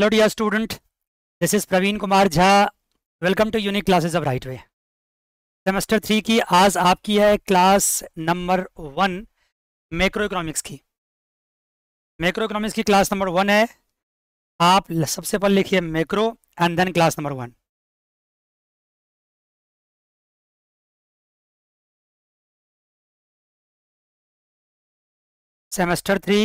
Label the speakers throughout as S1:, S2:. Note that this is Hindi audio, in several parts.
S1: Hello dear student this is Praveen Kumar Jha welcome to unique classes of right way semester three की आज आपकी है class number one macro economics की मैक्रो इकोनॉमिक्स की क्लास नंबर
S2: वन है आप सबसे पहले लिखिए macro and then class number one semester three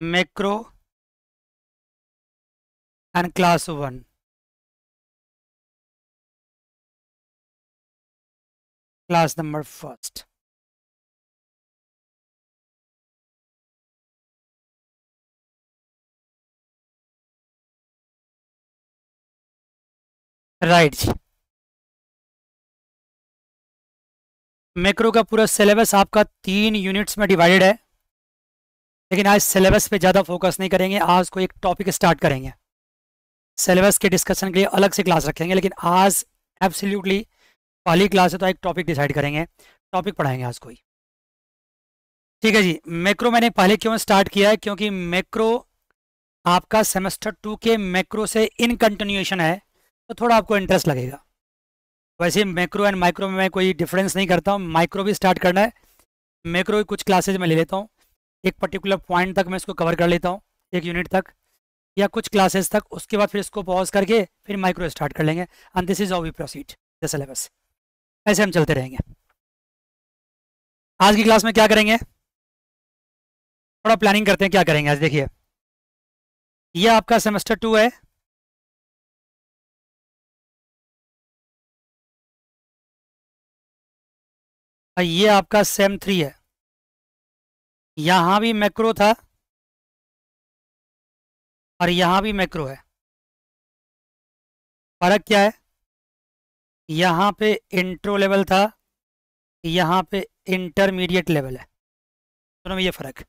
S2: macro and class 1 class number first right right. मैक्रो का पूरा सिलेबस आपका
S1: तीन यूनिट्स में डिवाइडेड है लेकिन आज सिलेबस पे ज़्यादा फोकस नहीं करेंगे आज को एक टॉपिक स्टार्ट करेंगे सिलेबस के डिस्कशन के लिए अलग से क्लास रखेंगे लेकिन आज एब्सोल्युटली पहली क्लास है तो एक टॉपिक डिसाइड करेंगे टॉपिक पढ़ाएंगे आज कोई ठीक है जी मैक्रो मैंने पहले क्यों स्टार्ट किया है क्योंकि मैक्रो आपका सेमेस्टर टू के मैक्रो से इन कंटिन्यूएशन है तो थोड़ा आपको इंटरेस्ट लगेगा वैसे मैक्रो एंड माइक्रो में मैं कोई डिफरेंस नहीं करता हूँ माइक्रो भी स्टार्ट करना है मैक्रो कुछ क्लासेज में ले लेता हूँ एक पर्टिकुलर पॉइंट तक मैं इसको कवर कर लेता हूँ एक यूनिट तक या कुछ क्लासेस तक उसके बाद फिर इसको पॉज करके फिर माइक्रो स्टार्ट कर लेंगे and this is all we
S2: proceed the syllabus ऐसे हम चलते रहेंगे आज की क्लास में क्या करेंगे थोड़ा प्लानिंग करते हैं क्या करेंगे आज देखिए यह आपका सेमेस्टर टू है ये आपका सेम थ्री है यहां भी मैक्रो था और यहां भी मैक्रो है फर्क क्या है यहां पे इंट्रो लेवल था यहां पे इंटरमीडिएट लेवल है दोनों में ये फर्क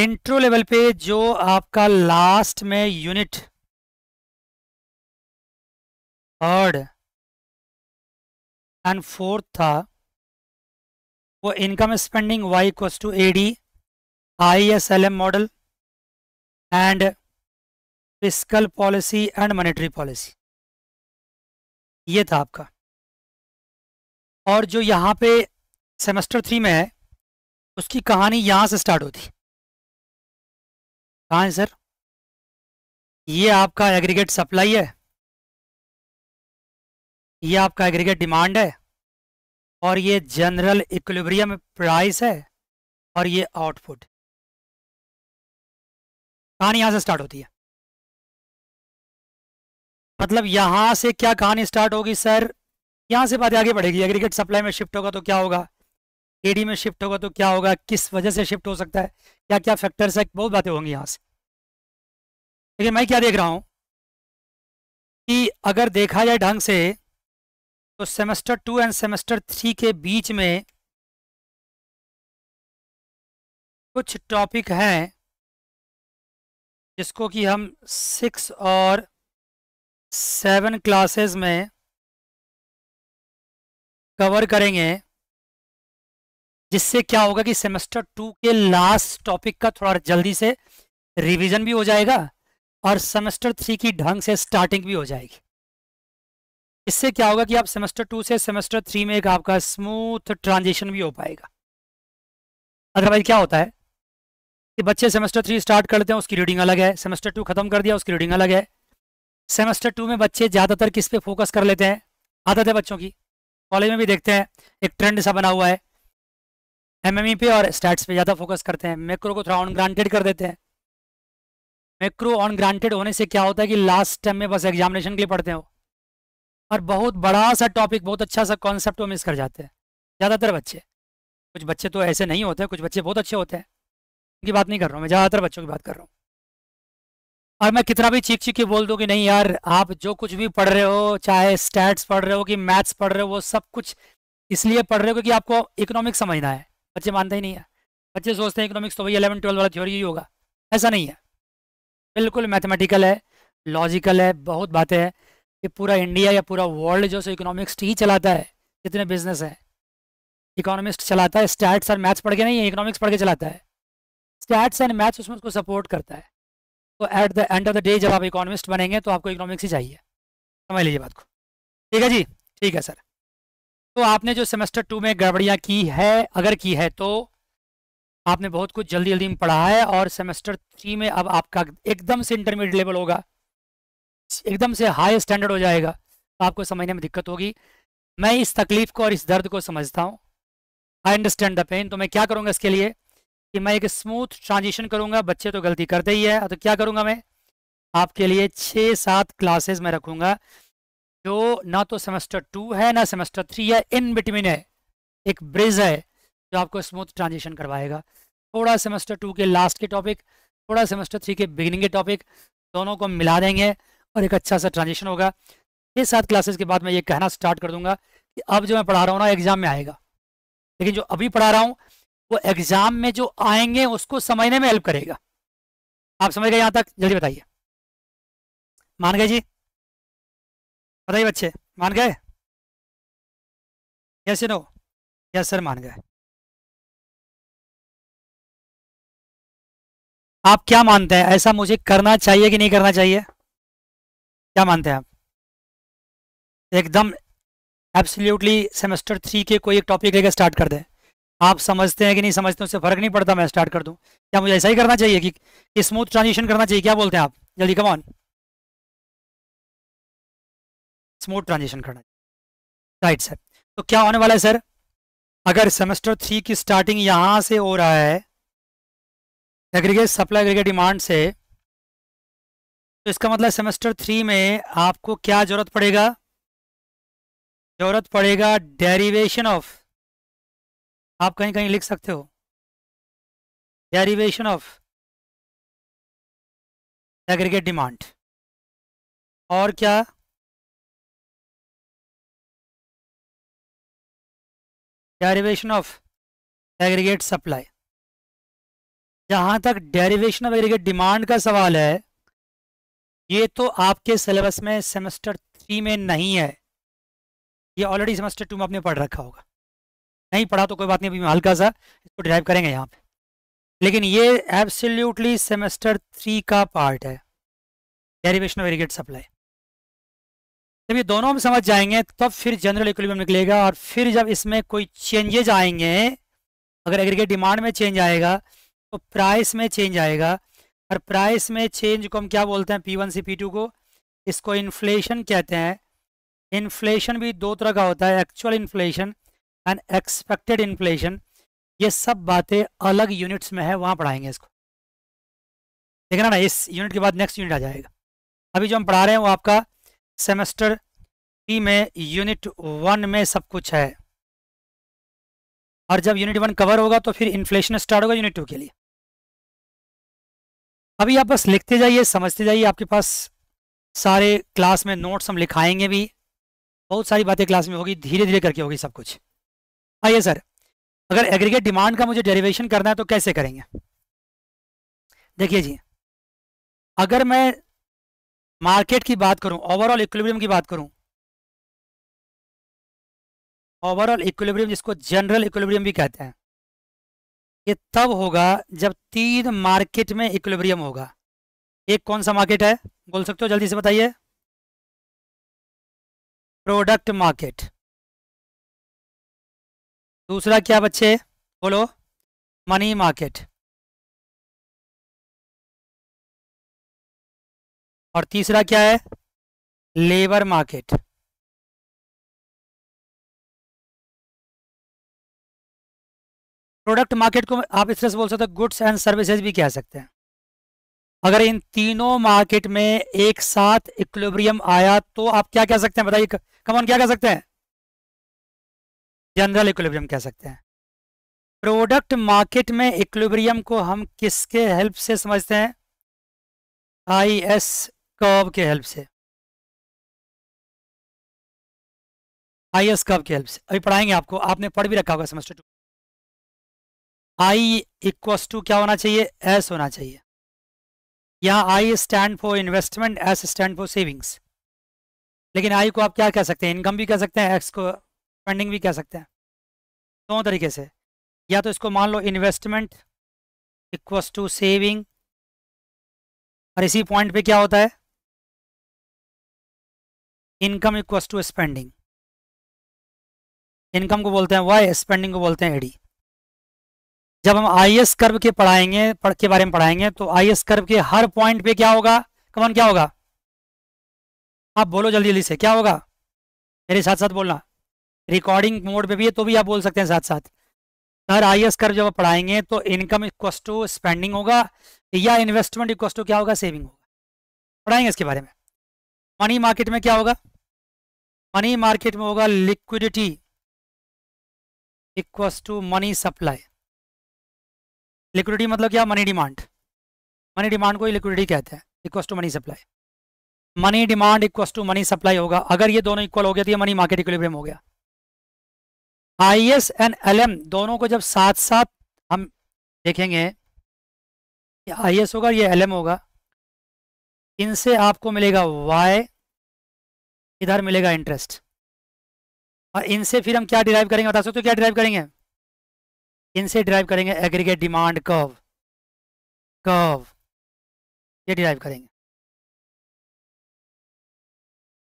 S2: इंट्रो लेवल पे जो आपका लास्ट में यूनिट थर्ड एंड फोर्थ था वो income spending Y equals to A D I S L M model and fiscal policy and monetary policy ये था आपका और जो यहाँ पे सेमेस्टर थ्री में है उसकी कहानी यहाँ से स्टार्ट होती कहाँ है सर ये आपका एग्रीगेट सप्लाई है ये आपका एग्रीगेट डिमांड है और ये जनरल इक्विलिब्रियम प्राइस है और ये आउटपुट कहानी यहां से स्टार्ट होती है मतलब यहां से क्या कहानी स्टार्ट होगी सर यहां से बात आगे बढ़ेगी एग्रीगेट सप्लाई में
S1: शिफ्ट होगा तो क्या होगा एडी में शिफ्ट होगा तो क्या होगा किस वजह से शिफ्ट हो सकता है क्या क्या फैक्टर्स है बहुत बातें होंगी यहां से लेकिन मैं क्या देख रहा हूं कि अगर देखा जाए ढंग से तो semester two and semester three
S2: के बीच में कुछ टॉपिक हैं जिसको कि हम सिक्स और सेवन क्लासेस में कवर करेंगे
S1: जिससे क्या होगा कि सेमेस्टर टू के लास्ट टॉपिक का थोड़ा जल्दी से रिवीजन भी हो जाएगा और सेमेस्टर थ्री की ढंग से स्टार्टिंग भी हो जाएगी इससे क्या होगा कि आप सेमेस्टर टू से सेमेस्टर थ्री में एक आपका स्मूथ ट्रांजिशन भी हो पाएगा अदरवाइज क्या होता है कि बच्चे सेमेस्टर थ्री स्टार्ट करते हैं उसकी रीडिंग अलग है सेमेस्टर टू खत्म कर दिया उसकी रीडिंग अलग है सेमेस्टर टू में बच्चे ज़्यादातर किस पे फोकस कर लेते हैं आदत है बच्चों की कॉलेज में भी देखते हैं एक ट्रेंड सा बना हुआ है एमएमई e पे और स्टैट्स पे ज़्यादा फोकस करते हैं मैक्रो को थोड़ा ऑन ग्रांटेड कर देते हैं मैक्रो ऑन ग्रांटेड होने से क्या होता है कि लास्ट टाइम में बस एग्जामिनेशन के लिए पढ़ते हो और बहुत बड़ा सा टॉपिक बहुत अच्छा सा कॉन्सेप्ट वो मिस कर जाते हैं ज़्यादातर बच्चे कुछ बच्चे तो ऐसे नहीं होते कुछ बच्चे बहुत अच्छे होते हैं उनकी बात नहीं कर रहा हूँ मैं ज़्यादातर बच्चों की बात कर रहा हूँ और मैं कितना भी चीख चीख के बोल दूँ कि नहीं यार आप जो कुछ भी पढ़ रहे हो चाहे स्टैट्स पढ़ रहे हो कि मैथ्स पढ़ रहे हो वो सब कुछ इसलिए पढ़ रहे हो क्योंकि आपको इकोनॉमिक्स समझना है बच्चे मानते ही नहीं है बच्चे सोचते हैं इकोनॉमिक्स तो वही इलेवन ट्वेल्व वाला थ्योरी ही होगा ऐसा नहीं है बिल्कुल मैथमेटिकल है लॉजिकल है बहुत बातें हैं कि पूरा इंडिया या पूरा वर्ल्ड जो सो इकोनॉमिक्स्ट ही चलाता है जितने बिजनेस हैं इकोनॉमिस्ट चलाता है स्टैट्स और मैथ्स पढ़ के नहीं इकोनॉमिक्स पढ़ के चलाता है स्टैट्स एंड मैथ्स उसमें उसको सपोर्ट करता है तो at the end of the day जब आप इकोनॉमिस्ट बनेंगे तो आपको इकोनॉमिक्स ही चाहिए समझ लीजिए बात को ठीक है जी ठीक है सर तो आपने जो सेमेस्टर टू में गड़बड़ियाँ की है अगर की है तो आपने बहुत कुछ जल्दी जल्दी में पढ़ा है और सेमेस्टर थ्री में अब आपका एकदम से इंटरमीडिएट लेवल होगा एकदम से हाई स्टैंडर्ड हो जाएगा आपको समझने में दिक्कत होगी मैं इस तकलीफ को और इस दर्द को समझता हूँ आई अंडरस्टैंड द पेन तो मैं क्या करूँगा इसके लिए कि मैं एक स्मूथ ट्रांजिशन करूँगा बच्चे तो गलती करते ही है तो क्या करूँगा मैं आपके लिए छः सात क्लासेस मैं रखूँगा जो ना तो सेमेस्टर टू है ना सेमेस्टर थ्री है इन बिटवीन है एक ब्रिज है जो आपको स्मूथ ट्रांजिशन करवाएगा थोड़ा सेमेस्टर टू के लास्ट के टॉपिक थोड़ा सेमेस्टर थ्री के बिगिनिंग के टॉपिक दोनों को मिला देंगे और एक अच्छा सा ट्रांजेक्शन होगा ये सात क्लासेस के बाद मैं ये कहना स्टार्ट कर दूंगा कि अब जो मैं पढ़ा रहा हूँ ना एग्जाम में आएगा लेकिन जो अभी पढ़ा रहा हूँ वो एग्जाम में जो आएंगे उसको समझने में हेल्प
S2: करेगा आप समझ गए यहाँ तक जल्दी बताइए मान गए जी बताइए बच्चे मान गए यस नो यस सर मान गए आप क्या मानते हैं ऐसा मुझे करना चाहिए कि नहीं करना चाहिए क्या मानते
S1: हैं आप एकदम एब्सोल्युटली सेमेस्टर थ्री के कोई एक टॉपिक लेकर स्टार्ट कर दे आप समझते हैं कि नहीं समझते उससे फर्क नहीं पड़ता मैं स्टार्ट कर दूं क्या मुझे ऐसा ही
S2: करना चाहिए कि, कि स्मूथ ट्रांजिशन करना चाहिए क्या बोलते हैं आप जल्दी कम ऑन स्मूथ ट्रांजिशन करना राइट सर तो क्या होने वाला है सर
S1: अगर सेमेस्टर थ्री की स्टार्टिंग यहां से हो रहा है एग्रीगेट सप्लाई एग्रीगेट डिमांड से तो इसका मतलब सेमेस्टर थ्री में आपको क्या जरूरत पड़ेगा जरूरत पड़ेगा डेरिवेशन ऑफ
S2: आप कहीं कहीं लिख सकते हो डेरिवेशन ऑफ एग्रीगेट डिमांड और क्या डेरिवेशन ऑफ एग्रीगेट सप्लाई जहां तक
S1: डेरिवेशन ऑफ एग्रीगेट डिमांड का सवाल है ये तो आपके सिलेबस में सेमेस्टर थ्री में नहीं है ये ऑलरेडी सेमेस्टर टू में आपने पढ़ रखा होगा नहीं पढ़ा तो कोई बात नहीं अभी हल्का सा इसको ड्राइव करेंगे यहाँ पे लेकिन ये एब्सोल्युटली सेमेस्टर थ्री का पार्ट है डेरिवेशन ऑफ इरीगेट सप्लाई जब ये दोनों हम समझ जाएंगे तब तो फिर जनरल इक्विलिब्रियम निकलेगा और फिर जब इसमें कोई चेंजेज आएंगे अगर एग्रीगेट डिमांड में चेंज आएगा तो प्राइस में चेंज आएगा और प्राइस में चेंज को हम क्या बोलते हैं पी वन से पी टू को इसको इन्फ्लेशन कहते हैं इन्फ्लेशन भी दो तरह का होता है actual inflation and expected inflation ये सब बातें अलग यूनिट्स में है वहाँ पढ़ाएंगे इसको देखना ना इस यूनिट के बाद नेक्स्ट यूनिट आ जाएगा अभी जो हम पढ़ा रहे हैं वो आपका सेमेस्टर थ्री में यूनिट वन में सब कुछ है और जब यूनिट वन कवर होगा तो फिर इन्फ्लेशन स्टार्ट होगा यूनिट टू के लिए अभी आप बस लिखते जाइए समझते जाइए आपके पास सारे क्लास में नोट्स हम लिखाएंगे भी बहुत सारी बातें क्लास में होगी धीरे धीरे करके होगी सब कुछ आइए सर अगर एग्रीगेट डिमांड का मुझे डेरिवेशन करना है तो कैसे करेंगे
S2: देखिए जी अगर मैं मार्केट की बात करूं ओवरऑल इक्विलिब्रियम की बात करूं ओवरऑल इक्विलिब्रियम
S1: जिसको जनरल इक्विलिब्रियम भी कहते हैं ये तब होगा जब तीन
S2: मार्केट में इक्विलिब्रियम होगा एक कौन सा मार्केट है बोल सकते हो जल्दी से बताइए प्रोडक्ट मार्केट दूसरा क्या बच्चे बोलो मनी मार्केट और तीसरा क्या है लेबर मार्केट प्रोडक्ट मार्केट को आप इस तरह से बोल सकते हो गुड्स एंड सर्विसेज भी कह सकते हैं
S1: अगर इन तीनों मार्केट में एक साथ इक्लोब्रियम आया तो आप क्या कह सकते हैं बताइए कमॉन क्या कह सकते हैं जनरल इक्लोब्रियम कह सकते हैं प्रोडक्ट मार्केट में इक्लोब्रियम को हम किसके हेल्प
S2: से समझते हैं आई एस कर्व के हेल्प से आई एस कर्व के हेल्प से अभी पढ़ाएंगे आपको आपने पढ़ भी रखा होगा semester two I equals to क्या होना चाहिए एस
S1: होना चाहिए यहाँ I stand for investment S stand for savings लेकिन आई को आप क्या कह सकते हैं इनकम भी कह सकते हैं एक्स को फंडिंग भी कह सकते हैं दोनों तरीके से या तो इसको मान लो इन्वेस्टमेंट इक्वस टू सेविंग
S2: और इसी पॉइंट पे क्या होता है income equals to spending income को बोलते हैं
S1: वाई स्पेंडिंग को बोलते हैं एडी जब हम आई एस कर्व के पढ़ाएंगे पढ़ के बारे में पढ़ाएंगे तो आई एस कर्व के हर पॉइंट पे क्या होगा कमन क्या होगा आप बोलो जल्दी जल्दी से क्या होगा मेरे साथ साथ बोलना रिकॉर्डिंग मोड पे भी है तो भी आप बोल सकते हैं साथ साथ सर आई एस कर्व जब आप पढ़ाएंगे तो इनकम इक्वस टू स्पेंडिंग होगा या इन्वेस्टमेंट इक्वस टू क्या होगा सेविंग होगा पढ़ाएंगे इसके बारे में मनी मार्केट में क्या होगा मनी मार्केट में होगा liquidity equals to money supply liquidity मतलब क्या मनी डिमांड मनी डिमांड को ही लिक्विडिटी कहते हैं equals to money supply money demand equals to money supply होगा अगर ये दोनों इक्वल हो गया तो ये मनी मार्केट इक्विलिब्रियम हो गया I S and L M दोनों को जब साथ साथ हम देखेंगे आई एस होगा ये एल एम होगा इनसे आपको मिलेगा वाई इधर मिलेगा इंटरेस्ट और इनसे फिर हम क्या डिराइव करेंगे बता सकते हो क्या डिराइव
S2: करेंगे इनसे ड्राइव करेंगे एग्रीगेट डिमांड कर्व कर्व ये ड्राइव करेंगे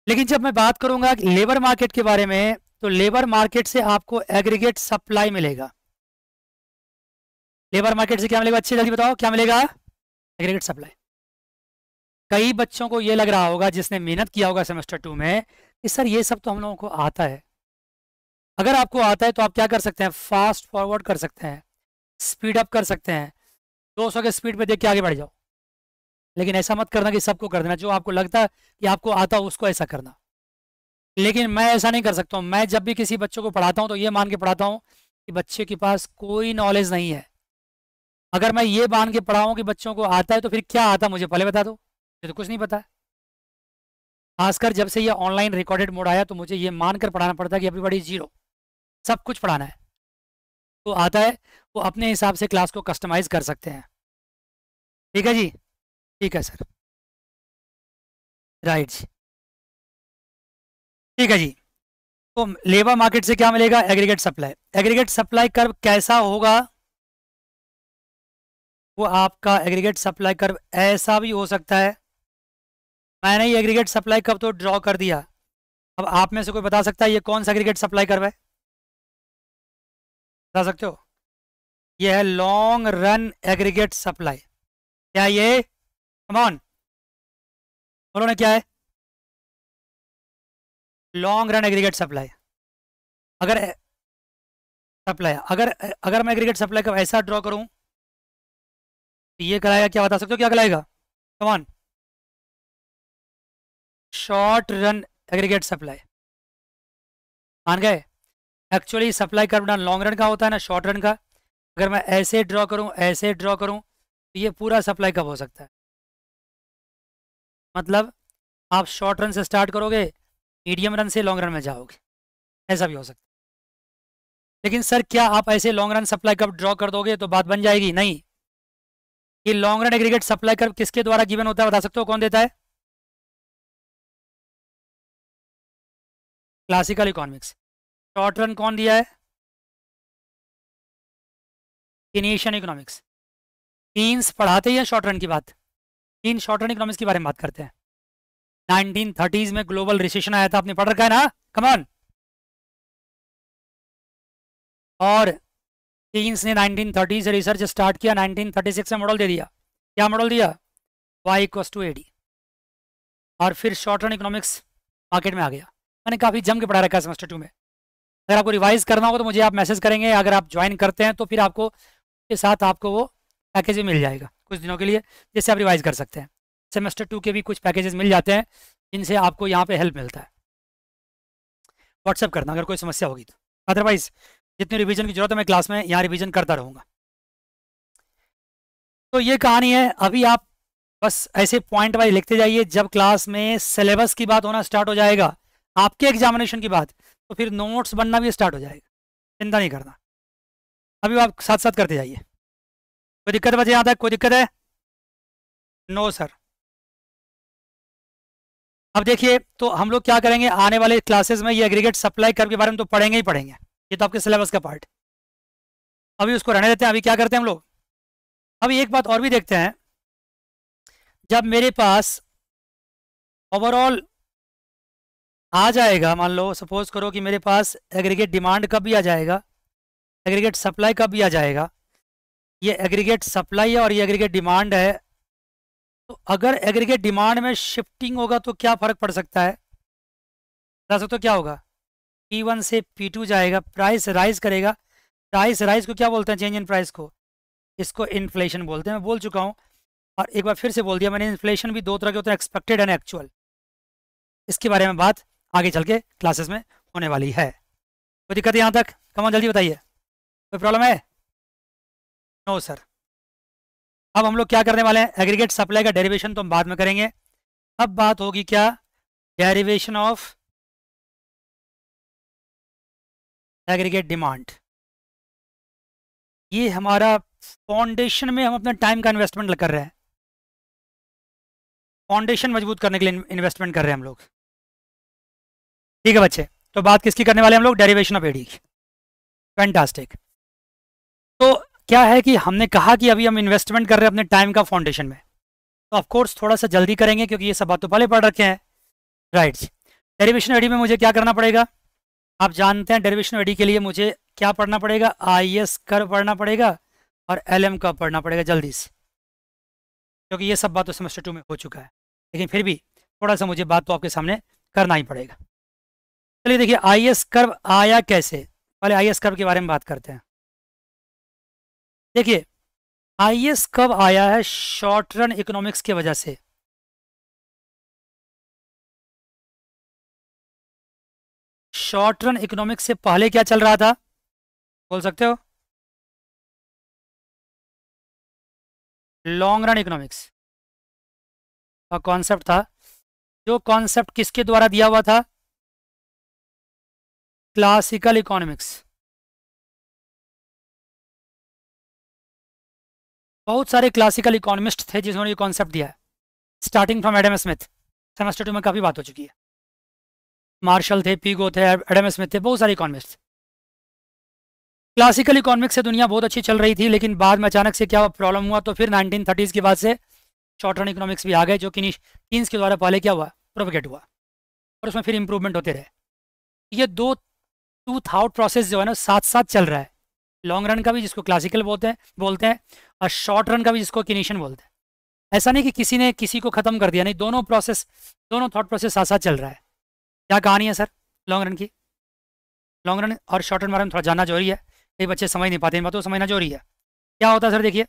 S2: लेकिन जब मैं बात करूंगा लेबर मार्केट के बारे में तो लेबर मार्केट से आपको एग्रीगेट
S1: सप्लाई मिलेगा लेबर मार्केट से क्या मिलेगा अच्छे जल्दी बताओ क्या मिलेगा एग्रीगेट सप्लाई कई बच्चों को यह लग रहा होगा जिसने मेहनत किया होगा सेमेस्टर टू में कि सर ये सब तो हम लोगों को आता है अगर आपको आता है तो आप क्या कर सकते हैं फास्ट फॉरवर्ड कर सकते हैं स्पीड अप कर सकते हैं 200 के स्पीड पे देख के आगे बढ़ जाओ लेकिन ऐसा मत करना कि सबको कर देना जो आपको लगता है कि आपको आता हो उसको ऐसा करना लेकिन मैं ऐसा नहीं कर सकता हूँ मैं जब भी किसी बच्चों को पढ़ाता हूँ तो ये मान के पढ़ाता हूँ कि बच्चे के पास कोई नॉलेज नहीं है अगर मैं ये मान के पढ़ाऊँ कि बच्चों को आता है तो फिर क्या आता मुझे पहले बता दो मुझे तो कुछ नहीं पता खासकर जब से ये ऑनलाइन रिकॉर्डेड मोड आया तो मुझे ये मानकर पढ़ाना पड़ता है कि बड़ी जीरो सब कुछ पढ़ाना है
S2: तो आता है वो अपने हिसाब से क्लास को कस्टमाइज कर सकते हैं ठीक है जी ठीक है सर राइट जी ठीक है जी तो लेबर मार्केट से क्या मिलेगा aggregate supply aggregate supply curve कैसा होगा वो आपका
S1: एग्रीगेट सप्लाई कर्व ऐसा भी हो सकता है मैंने ये एग्रीगेट सप्लाई कर्व तो ड्रॉ कर दिया अब आप में से कोई बता सकता है ये कौन सा एग्रीगेट सप्लाई कर्व है
S2: बता सकते हो ये है लॉन्ग रन एग्रीगेट सप्लाई क्या ये कमॉन बोलो ना क्या है लॉन्ग रन एग्रीगेट सप्लाई अगर सप्लाई अगर अगर मैं एग्रीगेट सप्लाई का ऐसा ड्रॉ करूं तो ये कराएगा क्या बता सकते हो क्या कराएगा come on short run aggregate supply मान गए actually supply curve
S1: down long run का होता है ना शॉर्ट रन का अगर मैं ऐसे ड्रॉ करूँ ऐसे ड्रॉ करूँ तो ये पूरा सप्लाई कब हो सकता है मतलब आप शॉर्ट रन से स्टार्ट करोगे मीडियम रन से लॉन्ग रन में जाओगे ऐसा भी हो सकता है लेकिन सर क्या आप ऐसे लॉन्ग रन सप्लाई कब ड्रॉ कर दोगे तो बात बन जाएगी नहीं ये long
S2: run aggregate supply curve किसके द्वारा गिवन होता है बता सकते हो कौन देता है क्लासिकल इकोनॉमिक्स शॉर्ट रन कौन दिया है इनिशियन इकोनॉमिक्स कीन्स पढ़ाते ही हैं शॉर्ट रन की बात तीन शॉर्ट रन इकोनॉमिक्स के बारे में बात करते हैं नाइनटीन थर्टीज में
S1: ग्लोबल रिसेशन आया था आपने पढ़ रखा है ना कमान और टीन्स ने नाइनटीन से रिसर्च स्टार्ट किया नाइनटीन थर्टी सिक्स में मॉडल दे दिया क्या मॉडल दिया वाई इक्व टू एडी और फिर शॉर्ट रन इकोनॉमिक्स मार्केट में आ गया मैंने काफ़ी जम के पढ़ा रखा है सेमेस्टर टू में अगर आपको रिवाइज करना हो तो मुझे आप मैसेज करेंगे अगर आप ज्वाइन करते हैं तो फिर आपको के साथ आपको वो पैकेज भी मिल जाएगा कुछ दिनों के लिए जिससे आप रिवाइज कर सकते हैं सेमेस्टर टू के भी कुछ पैकेजेस मिल जाते हैं जिनसे आपको यहाँ पे हेल्प मिलता है व्हाट्सअप करना अगर कोई समस्या होगी तो अदरवाइज जितनी रिवीजन की जरूरत है मैं क्लास में यहाँ रिवीजन करता रहूँगा
S2: तो ये कहानी
S1: है अभी आप बस ऐसे पॉइंट वाइज लिखते जाइए जब क्लास में सिलेबस की बात होना स्टार्ट हो जाएगा आपके एग्जामिनेशन की बात तो फिर नोट्स बनना भी स्टार्ट हो जाएगा चिंता नहीं
S2: करना अभी आप साथ साथ करते जाइए कोई दिक्कत बचे यहाँ तक कोई दिक्कत है नो सर अब देखिए तो
S1: हम लोग क्या करेंगे आने वाले क्लासेस में ये एग्रीगेट सप्लाई कर के बारे में तो पढ़ेंगे ही पढ़ेंगे ये तो आपके सिलेबस का
S2: पार्ट अभी उसको रहने देते हैं अभी क्या करते हैं हम लोग अभी एक बात और भी देखते हैं जब मेरे पास ओवरऑल
S1: आ जाएगा मान लो सपोज करो कि मेरे पास एग्रीगेट डिमांड कब भी आ जाएगा एग्रीगेट सप्लाई कब भी आ जाएगा ये एग्रीगेट सप्लाई है और ये एग्रीगेट डिमांड है तो अगर एग्रीगेट डिमांड में शिफ्टिंग होगा तो क्या फ़र्क पड़ सकता है बता सकते हो क्या होगा पी वन से पी टू जाएगा प्राइस राइज करेगा प्राइस राइज को क्या बोलते हैं चेंज इन प्राइस को इसको इन्फ्लेशन बोलते हैं मैं बोल चुका हूँ और एक बार फिर से बोल दिया मैंने इन्फ्लेशन भी दो तरह के होते हैं एक्सपेक्टेड एंड एक्चुअल इसके बारे में बात आगे चल के क्लासेस में होने वाली है कोई दिक्कत यहाँ तक कमान जल्दी बताइए कोई प्रॉब्लम है नो सर अब हम लोग क्या करने वाले हैं एग्रीगेट सप्लाई का डेरिवेशन तो हम बाद में करेंगे अब बात होगी क्या डेरिवेशन
S2: ऑफ एग्रीगेट डिमांड ये हमारा फाउंडेशन में हम अपना टाइम का इन्वेस्टमेंट कर रहे हैं फाउंडेशन मजबूत करने के लिए इन्वेस्टमेंट कर रहे हैं हम लोग ठीक है बच्चे तो बात किसकी करने वाले हम लोग डेरिवेशन ऑफ एडी की
S1: फैंटास्टिक तो क्या है कि हमने कहा कि अभी हम इन्वेस्टमेंट कर रहे हैं अपने टाइम का फाउंडेशन में तो ऑफकोर्स थोड़ा सा जल्दी करेंगे क्योंकि ये सब बात तो पहले पढ़ रखे हैं राइट डेरिवेशन एडी में मुझे क्या करना पड़ेगा आप जानते हैं डेरिवेशन एडी के लिए मुझे क्या पढ़ना पड़ेगा आई एस कर पढ़ना पड़ेगा और एल एम का पढ़ना पड़ेगा जल्दी से क्योंकि ये सब बात तो सेमेस्टर टू में हो चुका है लेकिन फिर भी थोड़ा सा मुझे बात तो आपके सामने करना ही पड़ेगा चलिए देखिए आई एस कर्व आया कैसे पहले आई एस कर्व के बारे में
S2: बात करते हैं देखिए आई एस कर्व आया है शॉर्ट रन इकोनॉमिक्स की वजह से शॉर्ट रन इकोनॉमिक्स से पहले क्या चल रहा था बोल सकते हो लॉन्ग रन इकोनॉमिक्स का कॉन्सेप्ट था जो कॉन्सेप्ट किसके द्वारा दिया हुआ था क्लासिकल इकोनॉमिक्स बहुत सारे क्लासिकल इकोनॉमिस्ट
S1: थे जिन्होंने ये कॉन्सेप्ट दिया starting from Adam Smith semester two में काफ़ी बात हो चुकी है मार्शल थे पीगो थे एडम स्मिथ थे बहुत सारे इकोनॉमिस्ट क्लासिकल इकोनॉमिक्स से दुनिया बहुत अच्छी चल रही थी लेकिन बाद में अचानक से क्या प्रॉब्लम हुआ तो फिर थर्टीज के बाद से शॉर्ट रन इकोनॉमिक्स भी आ गए जो कि कीन्स के द्वारा पहले क्या हुआ प्रोपोगेट हुआ और उसमें फिर इंप्रूवमेंट होते रहे ये दो टू थाउट प्रोसेस जो है ना साथ साथ चल रहा है लॉन्ग रन का भी जिसको क्लासिकल बोलते हैं बोलते हैं और शॉर्ट रन का भी जिसको किनिशन बोलते हैं ऐसा नहीं कि किसी ने किसी को ख़त्म कर दिया नहीं दोनों प्रोसेस दोनों थाट प्रोसेस साथ साथ चल रहा है क्या कहानी है सर लॉन्ग रन की लॉन्ग रन और शॉर्ट रन बारे में थोड़ा जानना जरूरी है
S2: कई बच्चे समझ नहीं पाते इन बातों समझना जरूरी है क्या होता है सर देखिए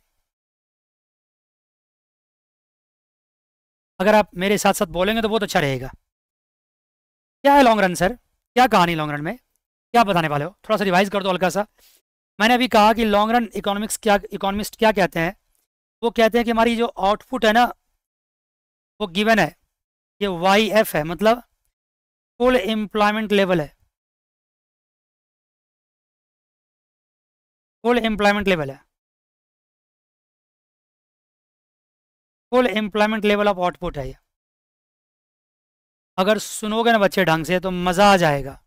S2: अगर आप मेरे साथ साथ बोलेंगे तो बहुत अच्छा रहेगा
S1: क्या है लॉन्ग रन सर क्या कहानी लॉन्ग रन में क्या बताने वाले हो थोड़ा सा रिवाइज कर दो हल्का सा मैंने अभी कहा कि लॉन्ग रन इकोनॉमिक्स क्या इकोनॉमिस्ट क्या कहते हैं वो कहते हैं कि हमारी जो
S2: आउटपुट है ना वो गिवन है ये वाई एफ है मतलब फुल एम्प्लॉयमेंट लेवल है फुल एम्प्लॉयमेंट लेवल है full employment level of output है ये अगर सुनोगे
S1: ना बच्चे ढंग से तो मज़ा आ जाएगा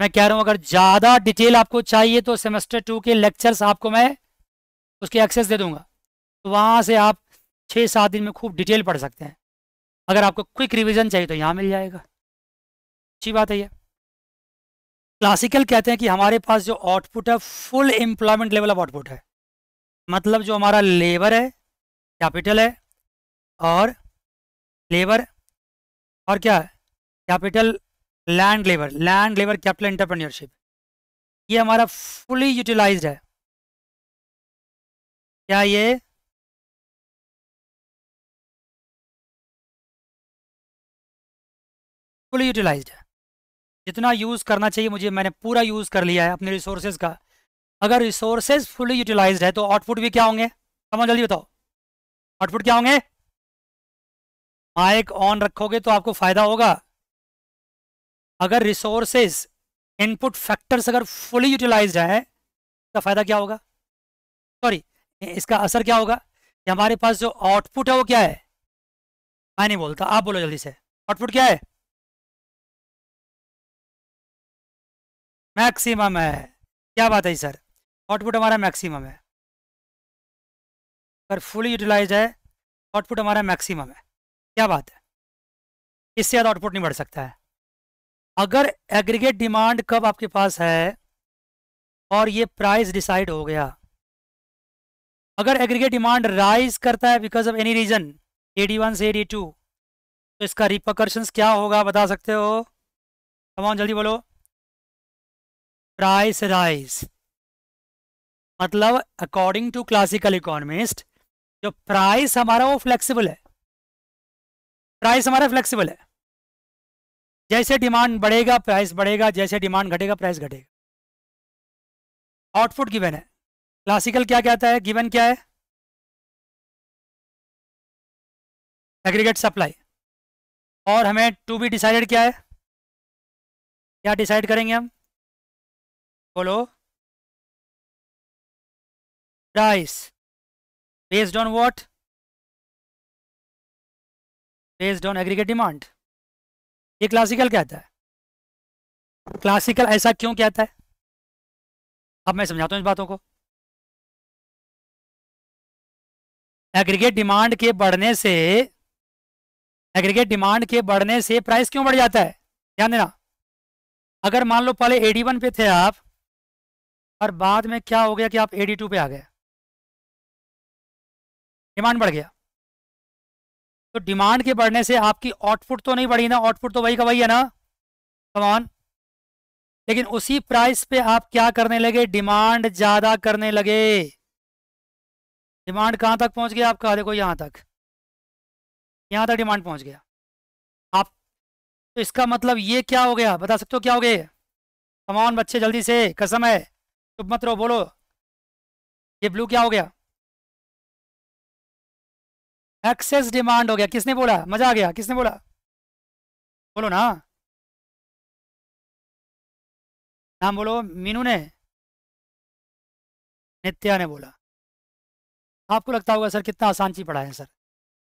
S1: मैं कह रहा हूं अगर ज्यादा डिटेल आपको चाहिए तो सेमेस्टर टू के लेक्चर्स आपको मैं उसके एक्सेस दे दूंगा तो वहां से आप छः सात दिन में खूब डिटेल पढ़ सकते हैं अगर आपको क्विक रिविजन चाहिए तो यहाँ मिल जाएगा अच्छी बात है ये क्लासिकल कहते हैं कि हमारे पास जो आउटपुट है full employment level of output है मतलब जो हमारा लेबर है कैपिटल है और लेबर और क्या है capital land labour land labour capital entrepreneurship ये हमारा
S2: फुली यूटिलाइज्ड है क्या ये फुली यूटिलाइज्ड है जितना यूज़ करना चाहिए मुझे मैंने पूरा यूज़ कर लिया है अपने रिसोर्सेज का
S1: अगर रिसोर्सेज फुली यूटिलाइज्ड है तो आउटपुट भी क्या होंगे कमा जल्दी बताओ आउटपुट क्या होंगे माइक ऑन रखोगे तो आपको फ़ायदा होगा अगर रिसोर्सेज इनपुट फैक्टर्स अगर फुली यूटिलाइज है इसका फ़ायदा क्या होगा सॉरी इसका असर क्या होगा कि हमारे पास
S2: जो आउटपुट है वो क्या है मैं नहीं बोलता आप बोलो जल्दी से आउटपुट क्या है मैक्सिमम है क्या बात है सर आउटपुट हमारा मैक्सिमम है अगर फुली यूटिलाइज
S1: है आउटपुट हमारा मैक्सिमम है क्या बात है इससे ज़्यादा आउटपुट नहीं बढ़ सकता है अगर एग्रीगेट डिमांड कब आपके पास है और ये प्राइस डिसाइड हो गया अगर एग्रीगेट डिमांड राइज करता है because of any reason AD one से एडी टू तो इसका रिपोकर्शन क्या होगा बता सकते हो कमान जल्दी बोलो प्राइस राइज मतलब अकॉर्डिंग टू क्लासिकल इकोनॉमिस्ट जो प्राइस हमारा वो फ्लेक्सिबल है प्राइस हमारा फ्लेक्सिबल है जैसे डिमांड बढ़ेगा प्राइस बढ़ेगा जैसे डिमांड घटेगा प्राइस घटेगा
S2: आउटपुट गिवन है क्लासिकल क्या कहता है गिवन क्या है एग्रीगेट सप्लाई और हमें टू बी डिसाइडेड क्या है क्या डिसाइड करेंगे हम बोलो price based on what based on aggregate demand ये क्लासिकल कहता है क्लासिकल ऐसा क्यों कहता है अब मैं समझाता हूं इस बातों को एग्रीगेट
S1: डिमांड के बढ़ने से एग्रीगेट डिमांड के बढ़ने से प्राइस क्यों बढ़ जाता
S2: है ध्यान देना अगर मान लो पहले एडी वन पे थे आप और बाद में क्या हो गया कि आप एडी टू पे आ गए डिमांड बढ़
S1: गया तो डिमांड के बढ़ने से आपकी आउटपुट तो नहीं बढ़ी ना आउटपुट तो वही का वही है ना कमान लेकिन उसी प्राइस पे आप क्या करने लगे डिमांड ज़्यादा करने लगे डिमांड कहाँ तक पहुंच गया आपका देखो यहां तक यहां तक डिमांड पहुंच गया आप तो इसका मतलब ये क्या हो गया बता सकते हो क्या हो गए कमान बच्चे जल्दी से कसम है चुप
S2: मत रहो बोलो ये ब्लू क्या हो गया एक्सेस डिमांड हो गया किसने बोला मजा आ गया किसने बोला बोलो ना नाम बोलो मीनू ने नित्या ने बोला आपको लगता होगा सर कितना आसान चीज पढ़ा
S1: है सर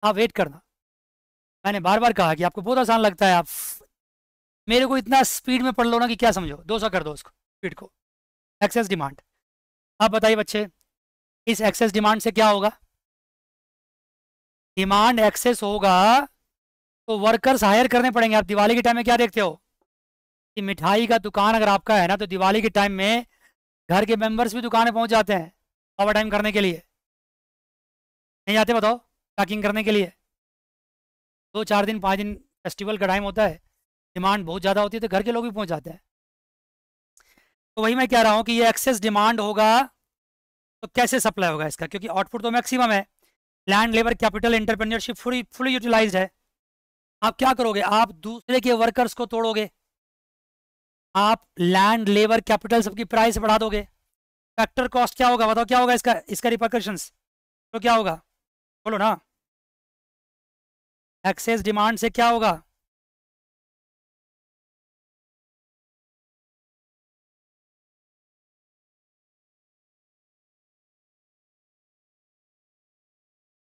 S1: आप वेट करना मैंने बार बार कहा कि आपको बहुत आसान लगता है आप मेरे को इतना स्पीड में पढ़ लो ना कि क्या समझो दो सौ कर दो उसको स्पीड को एक्सेस डिमांड आप बताइए बच्चे इस एक्सेस डिमांड से क्या होगा डिमांड एक्सेस होगा तो वर्कर्स हायर करने पड़ेंगे आप दिवाली के टाइम में क्या देखते हो कि मिठाई का दुकान अगर आपका है ना तो दिवाली के टाइम में घर के मेंबर्स भी दुकान पहुंच जाते हैं ओवर टाइम करने के लिए नहीं जाते बताओ पैकिंग करने के लिए दो चार दिन पाँच दिन फेस्टिवल का टाइम होता है डिमांड बहुत ज़्यादा होती है तो घर के लोग भी पहुंच जाते हैं तो वही मैं कह रहा हूँ कि ये एक्सेस डिमांड होगा तो कैसे सप्लाई होगा इसका क्योंकि आउटपुट तो मैक्सिमम है land labour capital entrepreneurship fully fully utilise है आप क्या करोगे आप दूसरे के वर्कर्स को तोड़ोगे आप लैंड लेबर कैपिटल सबकी प्राइस बढ़ा दोगे फैक्टर कॉस्ट क्या होगा बताओ क्या होगा इसका इसका रिपोर्कशन तो क्या होगा बोलो ना
S2: एक्सेस डिमांड से क्या होगा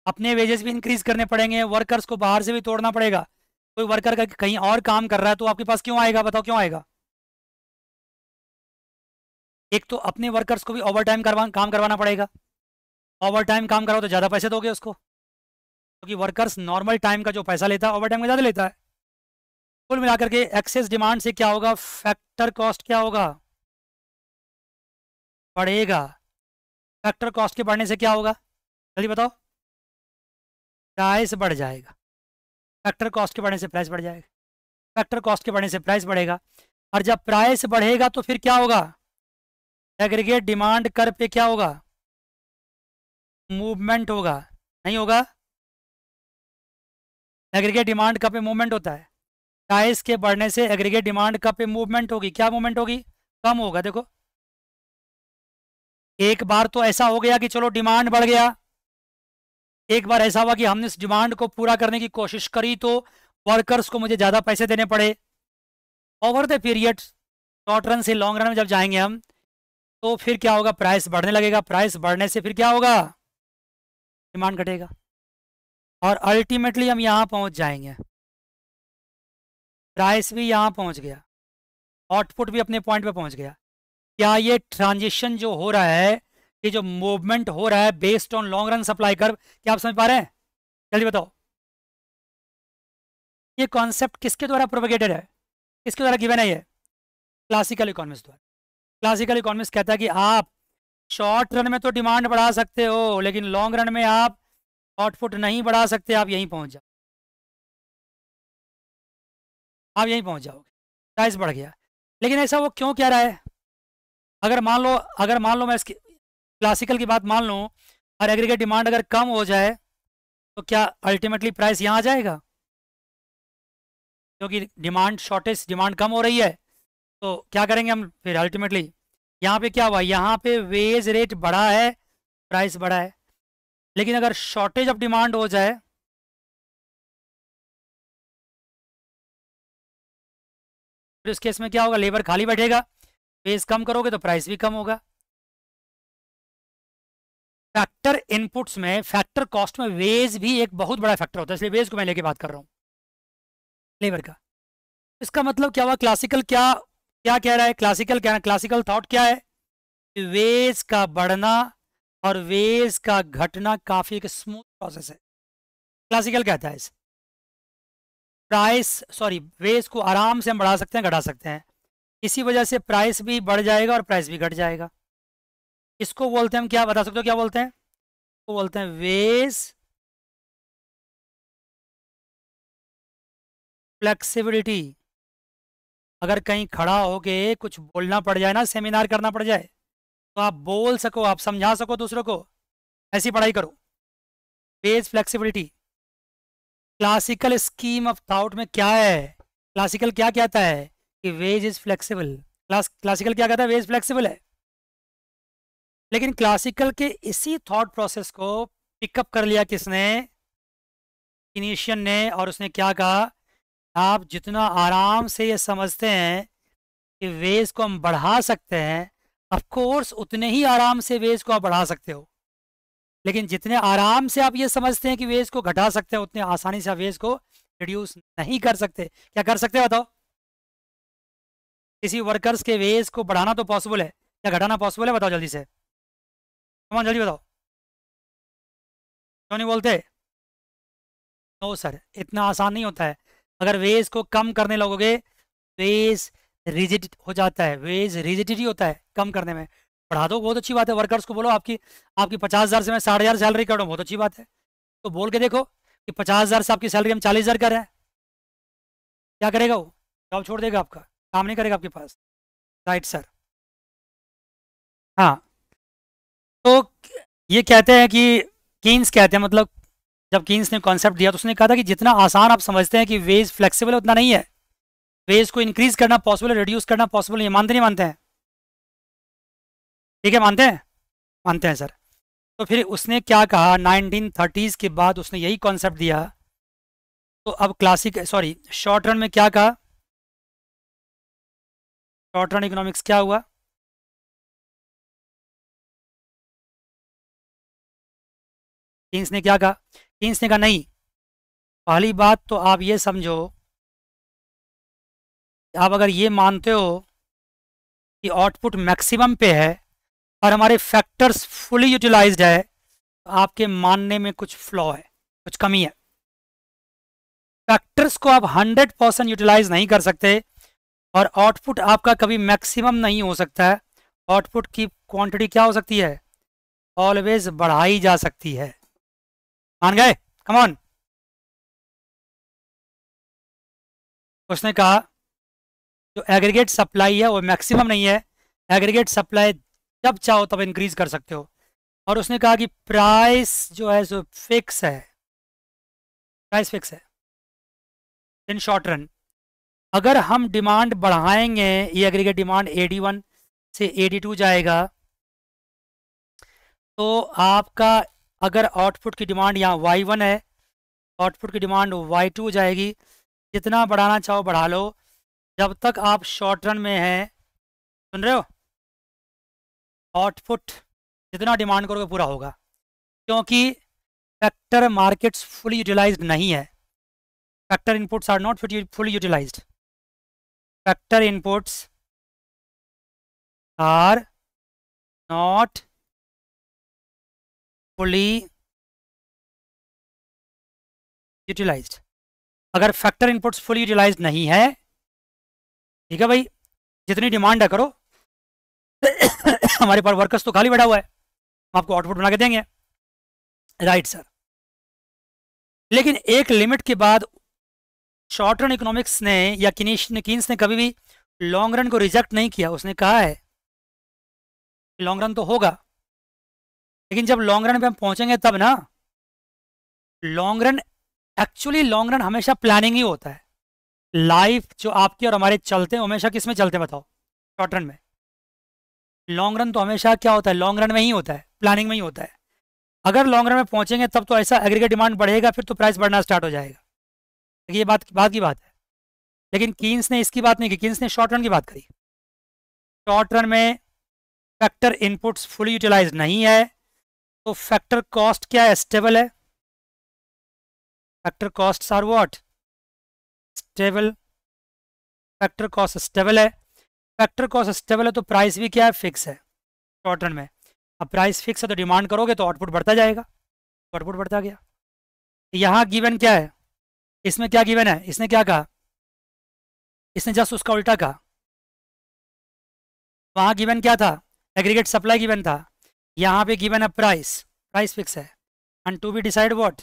S2: अपने वेजेस भी इंक्रीज करने पड़ेंगे वर्कर्स को बाहर से भी तोड़ना पड़ेगा कोई वर्कर का कहीं और काम कर रहा है
S1: तो आपके पास क्यों आएगा बताओ क्यों आएगा एक तो अपने वर्कर्स को भी ओवर टाइम करवा काम करवाना पड़ेगा ओवर टाइम काम कराओ तो ज़्यादा पैसे दोगे उसको क्योंकि तो वर्कर्स नॉर्मल टाइम का जो पैसा लेता है ओवर टाइम का ज़्यादा लेता है कुल मिलाकर के एक्सेस डिमांड से क्या होगा फैक्टर कॉस्ट क्या होगा बढ़ेगा फैक्टर कॉस्ट के बढ़ने से क्या होगा जल्दी बताओ प्राइस बढ़ जाएगा फैक्टर कॉस्ट के बढ़ने से प्राइस बढ़ जाएगा फैक्टर कॉस्ट के बढ़ने से प्राइस बढ़ेगा और जब प्राइस बढ़ेगा तो फिर क्या होगा एग्रीगेट डिमांड कर पे क्या होगा मूवमेंट होगा नहीं होगा एग्रीगेट डिमांड का पे मूवमेंट होता है प्राइस के बढ़ने से एग्रीगेट डिमांड का पे मूवमेंट होगी क्या मूवमेंट होगी कम होगा देखो एक बार तो ऐसा हो गया कि चलो डिमांड बढ़ गया एक बार ऐसा हुआ कि हमने इस डिमांड को पूरा करने की कोशिश करी तो वर्कर्स को मुझे ज़्यादा पैसे देने पड़े over the period short run से लॉन्ग रन में जब जाएंगे हम तो फिर क्या होगा प्राइस बढ़ने लगेगा प्राइस बढ़ने से फिर क्या होगा डिमांड घटेगा और अल्टीमेटली हम यहां पहुंच जाएंगे प्राइस भी यहां पहुंच गया आउटपुट भी अपने पॉइंट पे पहुंच गया क्या ये ट्रांजिशन जो हो रहा है ये जो मूवमेंट हो रहा है based on long run supply curve क्या आप समझ पा रहे हैं जल्दी बताओ ये कॉन्सेप्ट किसके द्वारा प्रोपोगेटेड है किसके द्वारा गिवन है ये क्लासिकल इकोनॉमिक्स द्वारा क्लासिकल इकोनॉमिक्स कहता है कि आप शॉर्ट रन में तो डिमांड बढ़ा सकते हो लेकिन लॉन्ग रन में आप आउटपुट
S2: नहीं बढ़ा सकते आप यहीं पहुंच जाओ आप यहीं पहुंच जाओगे प्राइस बढ़ गया लेकिन ऐसा वो क्यों कह रहा है अगर मान लो अगर
S1: मान लो मैं इसकी क्लासिकल की बात मान लो और एग्रीगेट डिमांड अगर कम हो जाए तो क्या अल्टीमेटली प्राइस यहाँ आ जाएगा क्योंकि डिमांड शॉर्टेज डिमांड कम हो रही है तो क्या करेंगे हम फिर अल्टीमेटली यहाँ पे क्या हुआ यहाँ
S2: पे वेज रेट बढ़ा है प्राइस बढ़ा है लेकिन अगर शॉर्टेज ऑफ डिमांड हो जाए फिर उस केस में क्या होगा लेबर खाली बैठेगा वेज कम करोगे तो प्राइस भी कम होगा
S1: फैक्टर इनपुट्स में फैक्टर कॉस्ट में वेज भी एक बहुत बड़ा फैक्टर होता है इसलिए वेज को मैं लेके बात कर रहा हूँ लेबर का इसका मतलब क्या हुआ क्लासिकल क्या क्या कह रहा है क्लासिकल क्या क्लासिकल थॉट क्या है वेज का बढ़ना और वेज का घटना काफी एक स्मूथ प्रोसेस है क्लासिकल कहता है इस प्राइस सॉरी वेज को आराम से हम बढ़ा सकते हैं घटा सकते हैं इसी वजह से प्राइस भी बढ़ जाएगा और प्राइस भी घट जाएगा
S2: इसको बोलते हैं हम क्या बता सकते हो क्या बोलते हैं को बोलते हैं वेज फ्लेक्सिबिलिटी अगर कहीं खड़ा हो गए कुछ बोलना पड़ जाए ना सेमिनार करना पड़ जाए तो
S1: आप बोल सको आप समझा सको दूसरों को ऐसी पढ़ाई करो wage flexibility classical scheme of thought में क्या है क्लासिकल क्या कहता है कि wage is flexible class classical क्या कहता है वेज फ्लेक्सिबल है लेकिन क्लासिकल के इसी थॉट प्रोसेस को पिकअप कर लिया किसने इनिशियन ने और उसने क्या कहा आप जितना आराम से ये समझते हैं कि वेज को हम बढ़ा सकते हैं ऑफ कोर्स उतने ही आराम से वेज को आप बढ़ा सकते हो लेकिन जितने आराम से आप ये समझते हैं कि वेज को घटा सकते हैं उतने आसानी से आप वेज को रिड्यूस नहीं कर सकते क्या कर सकते बताओ किसी वर्कर्स के वेज को बढ़ाना तो पॉसिबल है क्या घटाना पॉसिबल है बताओ जल्दी से कमान जल्दी बताओ क्यों नहीं बोलते नो सर इतना आसान नहीं होता है अगर वेज को कम करने लगोगे वेज रिजिड हो जाता है वेज रिजिडिटी होता है कम करने में पढ़ा दो बहुत अच्छी बात है वर्कर्स को बोलो आपकी आपकी पचास हज़ार से मैं साढ़े हज़ार सैलरी कर रहा हूँ बहुत अच्छी बात है तो बोल के देखो कि पचास हज़ार से आपकी सैलरी हम चालीस हज़ार कर रहे हैं क्या करेगा वो जॉब छोड़ देगा आपका काम नहीं करेगा आपके पास राइट सर
S2: हाँ तो ये कहते हैं कि कीन्स कहते हैं मतलब
S1: जब कीन्स ने कॉन्सेप्ट दिया तो उसने कहा था कि जितना आसान आप समझते हैं कि वेज फ्लेक्सिबल उतना नहीं है वेज को इंक्रीज करना पॉसिबल है रिड्यूस करना पॉसिबल ये मानते नहीं मानते हैं ठीक है मानते हैं मानते हैं सर तो फिर उसने क्या कहा नाइनटीन के बाद उसने यही कॉन्सेप्ट दिया तो अब क्लासिक सॉरी शॉर्ट रन में क्या कहा
S2: शॉर्ट रन इकोनॉमिक्स क्या हुआ किंग्स ने क्या कहा किंग्स ने कहा नहीं पहली बात तो आप ये समझो
S1: आप अगर ये मानते हो कि आउटपुट मैक्सिमम पे है और हमारे फैक्टर्स फुली यूटिलाइज है तो आपके मानने में कुछ फ्लॉ है कुछ कमी है फैक्टर्स को आप 100 परसेंट यूटिलाइज नहीं कर सकते और आउटपुट आपका कभी मैक्सिमम नहीं हो सकता है आउटपुट की क्वांटिटी
S2: क्या हो सकती है ऑलवेज बढ़ाई जा सकती है मान गए कमॉन उसने कहा जो एग्रीगेट सप्लाई है वो मैक्सिमम नहीं है एग्रीगेट सप्लाई जब
S1: चाहो तब इंक्रीज कर सकते हो और उसने कहा कि प्राइस जो है जो फिक्स है प्राइस फिक्स है इन शॉर्ट रन अगर हम डिमांड बढ़ाएंगे ये एग्रीगेट डिमांड वन से टू जाएगा तो आपका अगर आउटपुट की डिमांड यहाँ वाई वन है आउटपुट की डिमांड वाई टू हो जाएगी जितना बढ़ाना चाहो बढ़ा लो जब तक आप शॉर्ट रन में हैं सुन रहे हो आउटपुट जितना डिमांड करोगे पूरा होगा क्योंकि फैक्टर मार्केट्स फुल यूटिलाइज नहीं है factor inputs are not full utilise
S2: factor inputs are not fully utilise अगर फैक्टर इनपुट्स फुल यूटिलाइज नहीं है
S1: ठीक है भाई जितनी डिमांड है करो हमारे पास वर्कर्स तो खाली बैठा हुआ है हम आपको आउटपुट बना के देंगे राइट सर लेकिन एक लिमिट के बाद शॉर्ट रन इकोनॉमिक्स ने या किन्स ने कभी भी लॉन्ग रन को रिजेक्ट नहीं किया उसने कहा है लॉन्ग रन तो होगा लेकिन जब लॉन्ग रन पे हम पहुंचेंगे तब ना long run actually long run हमेशा प्लानिंग ही होता है लाइफ जो आपकी और हमारे चलते हैं हमेशा किस में चलते हैं बताओ शॉर्ट रन में लॉन्ग रन तो हमेशा क्या होता है लॉन्ग रन में ही होता है प्लानिंग में ही होता है अगर लॉन्ग रन में पहुंचेंगे तब तो ऐसा एग्रीगेट डिमांड बढ़ेगा फिर तो प्राइस बढ़ना स्टार्ट हो जाएगा ये बात बात की बात है लेकिन किन्स ने इसकी बात नहीं की किन्स ने शॉर्ट रन की बात करी शॉर्ट रन में फैक्टर इनपुट्स फुल यूटिलाइज नहीं है तो फैक्टर कॉस्ट क्या है स्टेबल है factor cost are what stable factor cost stable है फैक्टर कॉस्ट स्टेबल है तो प्राइस भी क्या है फिक्स है शॉर्ट रन में अब प्राइस फिक्स है तो डिमांड करोगे तो आउटपुट बढ़ता जाएगा आउटपुट बढ़ता गया यहाँ गिवन क्या है इसमें क्या गिवन है इसने क्या कहा इसने जस्ट उसका उल्टा कहा वहाँ गिवन क्या था एग्रीगेट सप्लाई गिवन
S2: था यहाँ पे गिवन है प्राइस प्राइस फिक्स है and to be decide what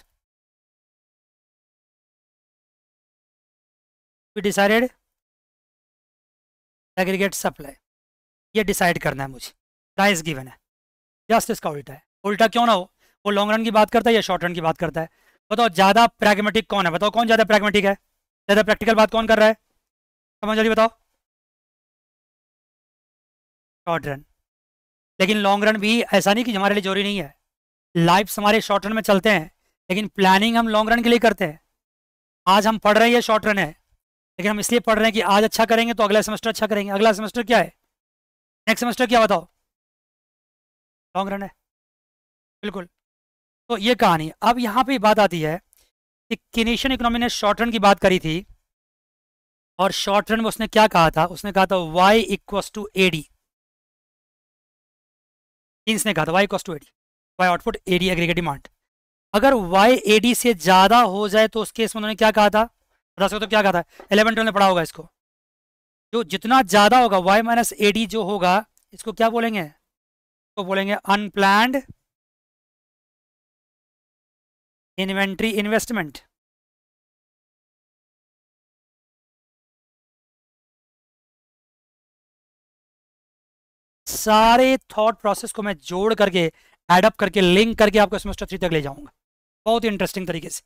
S2: we decided aggregate supply ये डिसाइड करना है मुझे प्राइस गिवन
S1: है जस्ट इसका उल्टा है उल्टा क्यों ना हो वो लॉन्ग रन की बात करता है या शॉर्ट रन की बात करता है बताओ ज़्यादा प्रैग्मेटिक कौन है बताओ कौन ज़्यादा प्रैग्मेटिक है ज़्यादा प्रैक्टिकल बात कौन कर रहा है समझ जल्दी बताओ शॉर्ट रन लेकिन लॉन्ग रन भी ऐसा नहीं कि हमारे लिए जरूरी नहीं है लाइफ हमारे शॉर्ट रन में चलते हैं लेकिन प्लानिंग हम लॉन्ग रन के लिए करते हैं आज हम पढ़ रहे हैं शॉर्ट रन है लेकिन हम इसलिए पढ़ रहे हैं कि आज अच्छा करेंगे तो अगला सेमेस्टर अच्छा करेंगे अगला सेमेस्टर क्या है नेक्स्ट सेमेस्टर क्या बताओ लॉन्ग रन है बिल्कुल तो ये कहानी अब यहाँ पे बात आती है कि केनेशियन इकोनॉमी ने शॉर्ट रन की बात करी थी और शॉर्ट रन में उसने क्या कहा था उसने कहा था Y equal to A D means ने कहा Y cost to AD Y output AD aggregate demand अगर वाई एडी से ज़्यादा हो जाए तो उस केस में उन्होंने क्या कहा था बता सकते हो तो क्या कहा था इलेवन ट्वेल्व ने पढ़ा होगा इसको जो तो जितना ज़्यादा होगा वाई माइनस एडी जो होगा इसको क्या बोलेंगे इसको
S2: बोलेंगे अनप्लैंड इन्वेंट्री इन्वेस्टमेंट सारे थॉट प्रोसेस
S1: को मैं जोड़ करके एडअप करके लिंक करके आपको सेमेस्टर थ्री तक ले जाऊंगा बहुत ही इंटरेस्टिंग तरीके से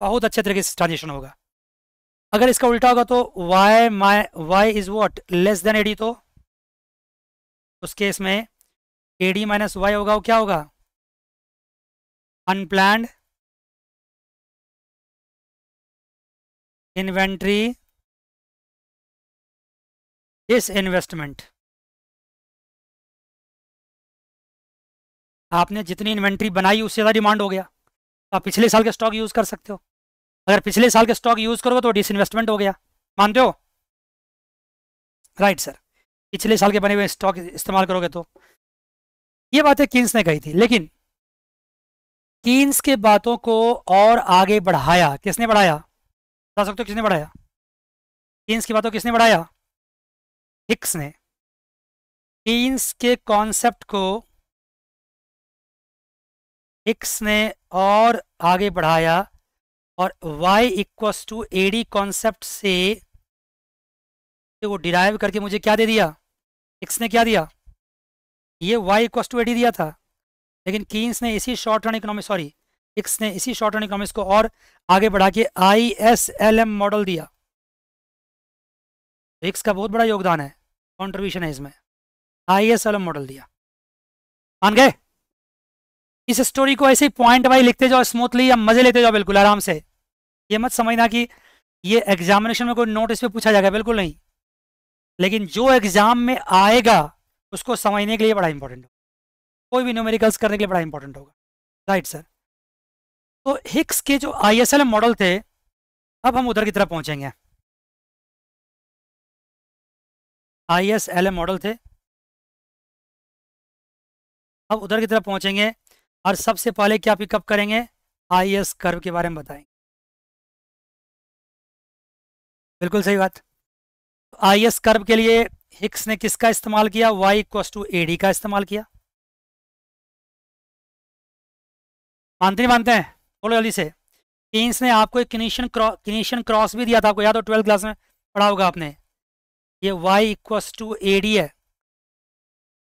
S1: बहुत अच्छे तरीके से ट्रांजेक्शन होगा अगर इसका उल्टा होगा तो Y my Y is what less than AD तो उस केस में
S2: एडी माइनस वाई होगा वो क्या होगा अनप्लैंड इन्वेंट्री इस इन्वेस्टमेंट आपने जितनी इन्वेंट्री बनाई उससे ज़्यादा डिमांड हो गया आप पिछले साल के स्टॉक
S1: यूज़ कर सकते हो अगर पिछले साल के स्टॉक यूज़ करोगे तो डिसइन्वेस्टमेंट हो गया मानते हो राइट सर पिछले साल के बने हुए स्टॉक इस्तेमाल करोगे तो ये बातें किन्स ने कही थी लेकिन किन्स के बातों को और आगे बढ़ाया किसने बढ़ाया बता सकते हो किसने बढ़ाया किन्स की बातों किसने बढ़ाया हिक्स ने किन्स के कॉन्सेप्ट को एक्स ने और आगे बढ़ाया और Y equals to AD concept से वो डिराइव करके मुझे क्या दे दिया एक्स ने क्या दिया ये वाई इक्वस टू एडी दिया था लेकिन कीन्स ने इसी short run economic sorry X ने इसी शॉर्ट रन इकोनॉमिक्स को और आगे बढ़ा के I S L M model दिया एक्स तो का बहुत बड़ा योगदान है कॉन्ट्रीब्यूशन है इसमें I S L M model दिया मान गए इस स्टोरी को ऐसे ही पॉइंट वाइज लिखते जाओ स्मूथली या मजे लेते जाओ बिल्कुल आराम से ये मत समझना कि ये एग्जामिनेशन में कोई नोट पे पूछा जाएगा बिल्कुल नहीं लेकिन जो एग्जाम में आएगा उसको समझने के लिए बड़ा इंपॉर्टेंट होगा कोई भी न्यूमेरिकल्स करने के लिए बड़ा इंपॉर्टेंट होगा राइट सर तो हिक्स के जो
S2: आईएसएल मॉडल थे अब हम उधर की तरफ पहुंचेंगे I S L M model थे
S1: अब उधर की तरफ पहुंचेंगे और सबसे पहले क्या पिकअप करेंगे आई एस कर्व के बारे में बताएंगे बिल्कुल सही बात आई एस कर्व के लिए हिक्स ने किसका इस्तेमाल किया Y equals to A D का इस्तेमाल किया मानते नहीं मानते हैं बोलो जल्दी से केन्स ने आपको एक किनिशन क्रॉस क्रॉस भी दिया था आपको याद हो ट्वेल्थ क्लास में पढ़ा होगा आपने ये Y equals to A D है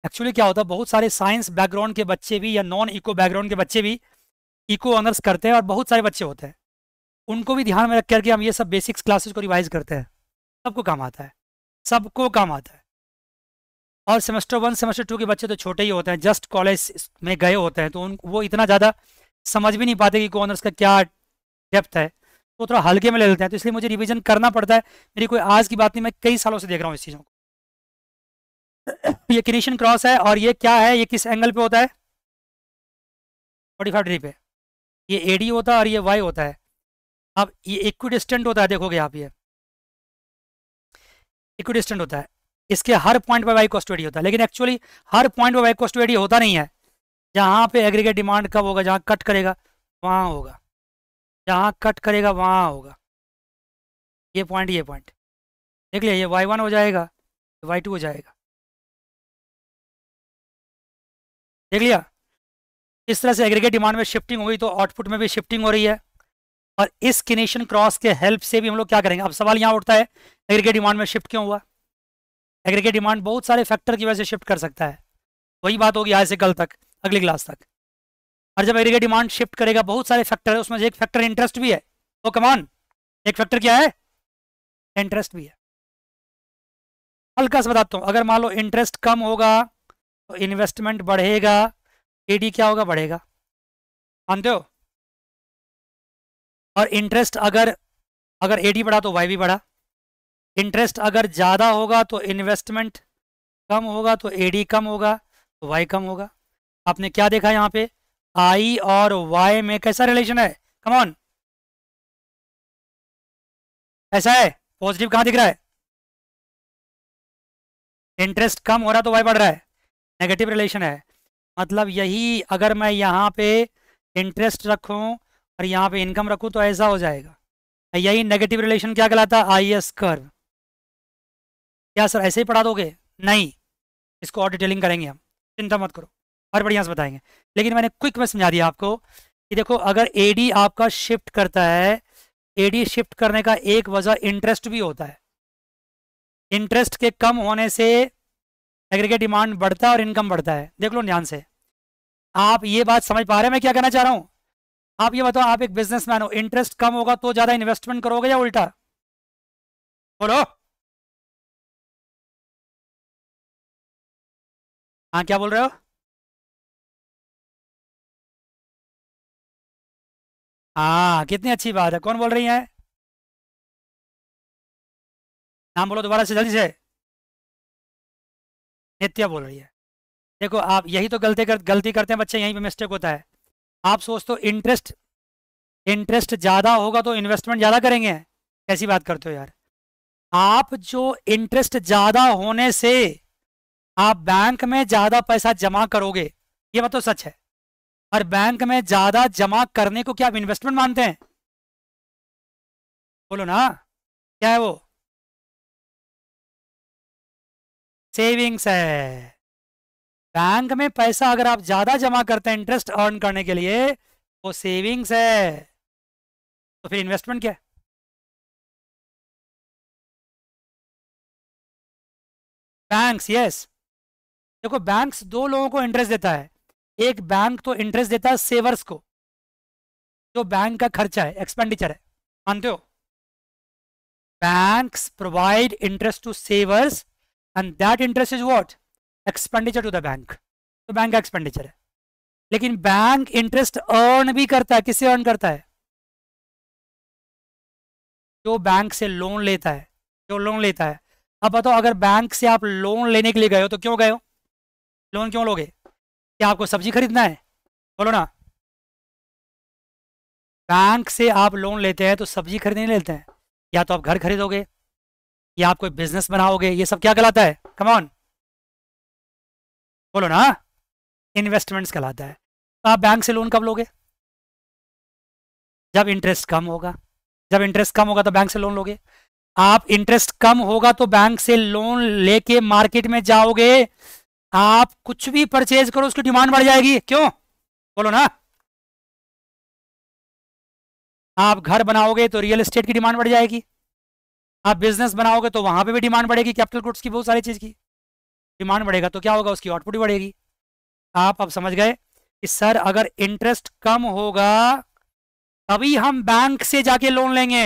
S1: एक्चुअली क्या होता है बहुत सारे साइंस बैकग्राउंड के बच्चे भी या नॉन इको बैकग्राउंड के बच्चे भी इको ऑनर्स करते हैं और बहुत सारे बच्चे होते हैं उनको भी ध्यान में रख करके हम ये सब बेसिक्स क्लासेस को रिवाइज करते हैं सबको काम आता है सबको काम आता है और सेमेस्टर वन सेमेस्टर टू के बच्चे तो छोटे ही होते हैं जस्ट कॉलेज में गए होते हैं तो उन वो इतना ज़्यादा समझ भी नहीं पाते कि इको ऑनर्स का क्या डेप्थ है तो थोड़ा हल्के में ले लेते हैं तो इसलिए मुझे रिविजन करना पड़ता है मेरी कोई आज की बात नहीं मैं कई सालों से देख रहा हूँ इस चीज़ों को तो ये क्रिएशन क्रॉस है और ये क्या है ये किस एंगल पे होता है फोर्टी फाइव डिग्री पे ये ए डी होता है और ये वाई होता है अब ये इक्विडिस्टेंट होता है देखोगे आप ये इक्विडिस्टेंट होता है इसके हर पॉइंट पर वाई कॉस्ट होता है लेकिन एक्चुअली हर पॉइंट पर वाई कॉस्ट होता नहीं है जहाँ पे एग्रीगेट डिमांड कब होगा जहाँ कट करेगा वहाँ होगा
S2: जहाँ कट करेगा वहाँ होगा ये पॉइंट ये पॉइंट देख लिया ये वाई वन हो जाएगा वाई टू हो जाएगा
S1: देख लिया इस तरह से एग्रीगेट डिमांड में शिफ्टिंग हुई तो आउटपुट में भी शिफ्टिंग हो रही है और इस किनेशन क्रॉस के हेल्प से भी हम लोग क्या करेंगे अब सवाल यहाँ उठता है एग्रीगेट डिमांड में शिफ्ट क्यों हुआ एग्रीगेट डिमांड बहुत सारे फैक्टर की वजह से शिफ्ट कर सकता है वही बात होगी आज से कल तक अगली क्लास तक और जब एग्रीगेट डिमांड शिफ्ट करेगा बहुत सारे फैक्टर है उसमें से एक फैक्टर इंटरेस्ट भी है वो तो कमान एक फैक्टर क्या है इंटरेस्ट भी है हल्का सा बताता हूँ अगर मान लो इंटरेस्ट कम होगा तो इन्वेस्टमेंट बढ़ेगा एडी क्या होगा बढ़ेगा मानते हो और इंटरेस्ट अगर अगर एडी बढ़ा तो वाई भी बढ़ा इंटरेस्ट अगर ज़्यादा होगा तो इन्वेस्टमेंट कम होगा तो एडी कम होगा तो वाई कम होगा आपने क्या देखा यहाँ पे आई और वाई में कैसा रिलेशन है कमॉन
S2: ऐसा है पॉजिटिव कहाँ दिख रहा है इंटरेस्ट कम हो रहा तो वाई बढ़ रहा है नेगेटिव रिलेशन है
S1: मतलब यही अगर मैं यहाँ पे इंटरेस्ट रखूँ और यहाँ पे इनकम रखूँ तो ऐसा हो जाएगा यही नेगेटिव रिलेशन क्या कहलाता है आई एस कर्व क्या सर ऐसे ही पढ़ा दोगे नहीं इसको और डिटेलिंग करेंगे हम चिंता मत करो और बढ़िया से बताएंगे लेकिन मैंने क्विक में समझा दिया आपको कि देखो अगर डी आपका शिफ्ट करता है एडी शिफ्ट करने का एक वजह इंटरेस्ट भी होता है इंटरेस्ट के कम होने से एग्रीगेट डिमांड बढ़ता है और इनकम बढ़ता है देख लो ध्यान से आप ये बात समझ पा रहे हैं मैं क्या कहना चाह रहा हूँ आप ये बताओ आप एक बिजनेसमैन हो
S2: इंटरेस्ट कम होगा तो ज्यादा इन्वेस्टमेंट करोगे या उल्टा बोलो हाँ क्या बोल रहे हो हाँ कितनी अच्छी बात है कौन बोल रही है नाम हाँ, बोलो दोबारा से जल्दी से नित्य बोल रही है देखो आप यही तो गलती
S1: कर गलती करते हैं बच्चे यहीं पे मिस्टेक होता है आप सोचते हो इंटरेस्ट इंटरेस्ट ज़्यादा होगा तो इन्वेस्टमेंट ज़्यादा करेंगे कैसी बात करते हो यार आप जो इंटरेस्ट ज़्यादा होने से आप बैंक में ज़्यादा पैसा जमा करोगे
S2: ये बात तो सच है और बैंक में ज़्यादा जमा करने को क्या आप इन्वेस्टमेंट मानते हैं बोलो ना क्या है वो सेविंग्स है बैंक में पैसा अगर आप ज्यादा जमा करते हैं इंटरेस्ट अर्न करने के लिए वो सेविंग्स है तो फिर इन्वेस्टमेंट क्या बैंक्स यस देखो बैंक्स दो लोगों को इंटरेस्ट देता
S1: है एक बैंक तो इंटरेस्ट देता है सेवर्स को जो बैंक का खर्चा है एक्सपेंडिचर है मानते हो banks provide interest to savers and that interest is what expenditure to the bank तो बैंक का एक्सपेंडिचर है लेकिन बैंक इंटरेस्ट अर्न भी करता है किससे अर्न करता है जो बैंक से लोन लेता है जो लोन लेता है अब बताओ अगर बैंक से आप लोन लेने के लिए गए हो तो क्यों गए हो लोन क्यों लोगे क्या आपको सब्जी खरीदना है बोलो ना बैंक से आप लोन लेते हैं तो सब्जी खरीदने लेते हैं या तो आप घर खरीदोगे या आप कोई बिजनेस बनाओगे ये सब क्या कहलाता है कमॉन बोलो ना इन्वेस्टमेंट्स कहलाता है तो आप बैंक से लोन कब लोगे जब इंटरेस्ट कम होगा जब इंटरेस्ट कम होगा तो बैंक से लोन लोगे आप इंटरेस्ट कम होगा तो बैंक से लोन लेके मार्केट में जाओगे आप कुछ भी परचेज करो उसकी डिमांड बढ़ जाएगी क्यों बोलो ना आप घर बनाओगे तो रियल एस्टेट की डिमांड बढ़ जाएगी आप बिजनेस बनाओगे तो वहां पे भी डिमांड बढ़ेगी कैपिटल गुड्स की बहुत सारी चीज की डिमांड बढ़ेगा तो क्या होगा उसकी आउटपुट भी बढ़ेगी आप अब समझ गए कि सर अगर इंटरेस्ट कम होगा तभी हम बैंक से जाके लोन लेंगे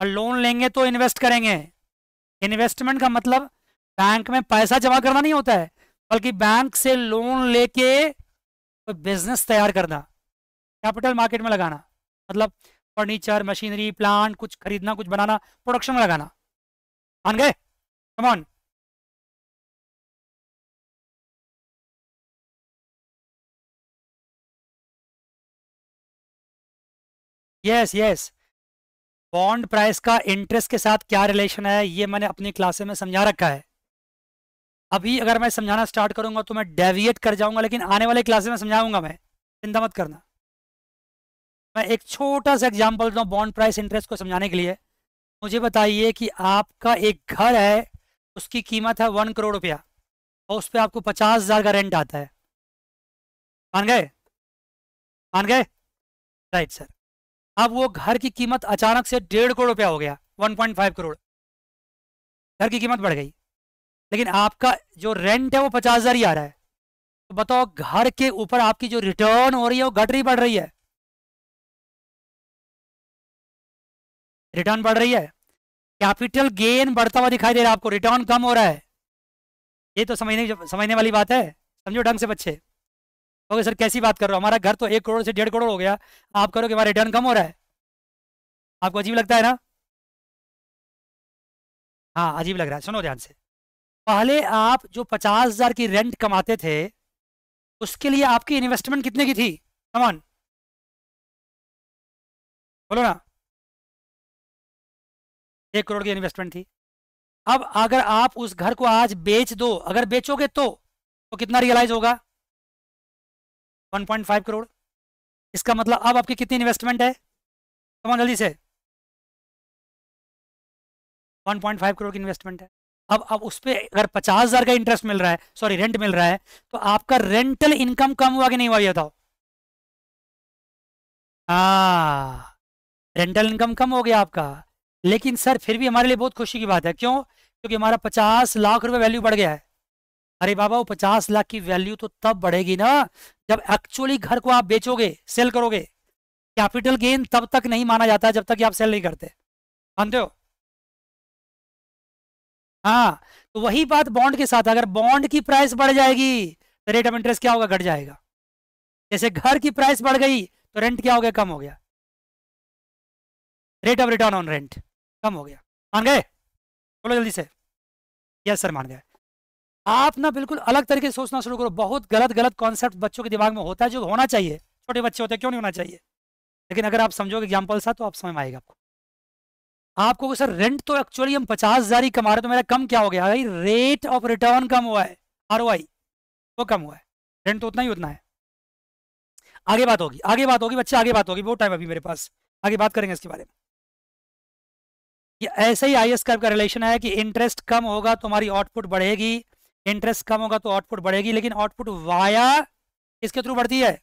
S1: और लोन लेंगे तो इन्वेस्ट करेंगे इन्वेस्टमेंट का मतलब बैंक में पैसा जमा करना नहीं होता है बल्कि बैंक से लोन लेके कोई बिजनेस तैयार करना कैपिटल मार्केट में लगाना
S2: मतलब फर्नीचर मशीनरी प्लांट कुछ खरीदना कुछ बनाना प्रोडक्शन लगाना मान गए come on yes yes bond price का इंटरेस्ट के साथ क्या रिलेशन है
S1: ये मैंने अपनी क्लासे में समझा रखा है अभी अगर मैं समझाना स्टार्ट करूंगा तो मैं डेविएट कर जाऊंगा लेकिन आने वाले क्लासे में समझाऊंगा मैं चिंता मत करना मैं एक छोटा सा एग्जाम्पल देता हूँ बॉन्ड प्राइस इंटरेस्ट को समझाने के लिए मुझे बताइए कि आपका एक घर है उसकी कीमत है वन करोड़ रुपया और उस पर आपको पचास हज़ार का रेंट आता है मान गए मान गए राइट सर अब वो घर की कीमत अचानक से डेढ़ करोड़ रुपया हो गया वन पॉइंट फाइव करोड़ घर की कीमत बढ़ गई लेकिन आपका जो रेंट है वो पचास हज़ार ही आ रहा है
S2: तो बताओ घर के ऊपर आपकी जो रिटर्न हो रही है वो घट रही बढ़ रही है रिटर्न बढ़ रही है कैपिटल गेन
S1: बढ़ता हुआ दिखाई दे रहा है आपको रिटर्न कम हो रहा है ये तो समझने समझने वाली बात है समझो ढंग से बच्चे ओके सर कैसी बात कर रहे हो हमारा घर तो एक करोड़ से डेढ़ करोड़ हो गया आप करो कि हमारा रिटर्न कम हो रहा है आपको अजीब लगता है ना हाँ अजीब लग रहा है सुनो ध्यान से पहले आप जो पचास हजार की रेंट कमाते थे
S2: उसके लिए आपकी इन्वेस्टमेंट कितने की थी कमान बोलो ना एक करोड़ की इन्वेस्टमेंट थी
S1: अब अगर आप उस घर को आज बेच दो अगर बेचोगे तो तो कितना रियलाइज
S2: होगा 1.5 करोड़ इसका मतलब अब आपकी कितनी इन्वेस्टमेंट है कमान जल्दी से 1.5
S1: करोड़ की इन्वेस्टमेंट है अब अब उस पर अगर पचास हज़ार का इंटरेस्ट मिल रहा है सॉरी रेंट मिल रहा है तो आपका रेंटल इनकम कम हुआ कि नहीं हुआ ये बताओ हाँ रेंटल इनकम कम हो गया आपका लेकिन सर फिर भी हमारे लिए बहुत खुशी की बात है क्यों क्योंकि हमारा पचास लाख रुपए वैल्यू बढ़ गया है अरे बाबा वो पचास लाख की वैल्यू तो तब बढ़ेगी ना जब एक्चुअली घर को आप बेचोगे सेल करोगे कैपिटल गेन तब तक नहीं माना जाता जब तक आप सेल नहीं करते मानते हो हाँ तो वही बात बॉन्ड के साथ अगर बॉन्ड की प्राइस बढ़ जाएगी तो रेट ऑफ इंटरेस्ट क्या होगा घट जाएगा जैसे घर की प्राइस बढ़ गई तो रेंट क्या हो गया कम हो गया
S2: rate of return on rent कम हो गया मान गए बोलो जल्दी से यस सर मान गए आप ना बिल्कुल अलग तरीके से सोचना शुरू करो
S1: बहुत गलत गलत कॉन्सेप्ट बच्चों के दिमाग में होता है जो होना चाहिए छोटे बच्चे होते हैं क्यों नहीं होना चाहिए लेकिन अगर आप समझोगे एग्जाम्पल सा तो आप समझ में आएगा आपको आपको सर रेंट तो एक्चुअली हम पचास हजार ही कमा रहे तो मेरा कम क्या हो गया भाई रेट ऑफ रिटर्न कम हुआ है आर वो कम हुआ है रेंट तो उतना ही उतना है आगे बात होगी आगे बात होगी बच्चे आगे बात होगी बहुत टाइम अभी मेरे पास आगे बात करेंगे इसके बारे में ऐसे ही आई एस का रिलेशन है कि इंटरेस्ट कम होगा तो हमारी आउटपुट बढ़ेगी इंटरेस्ट कम होगा तो आउटपुट बढ़ेगी लेकिन आउटपुट वाया किसके थ्रू बढ़ती है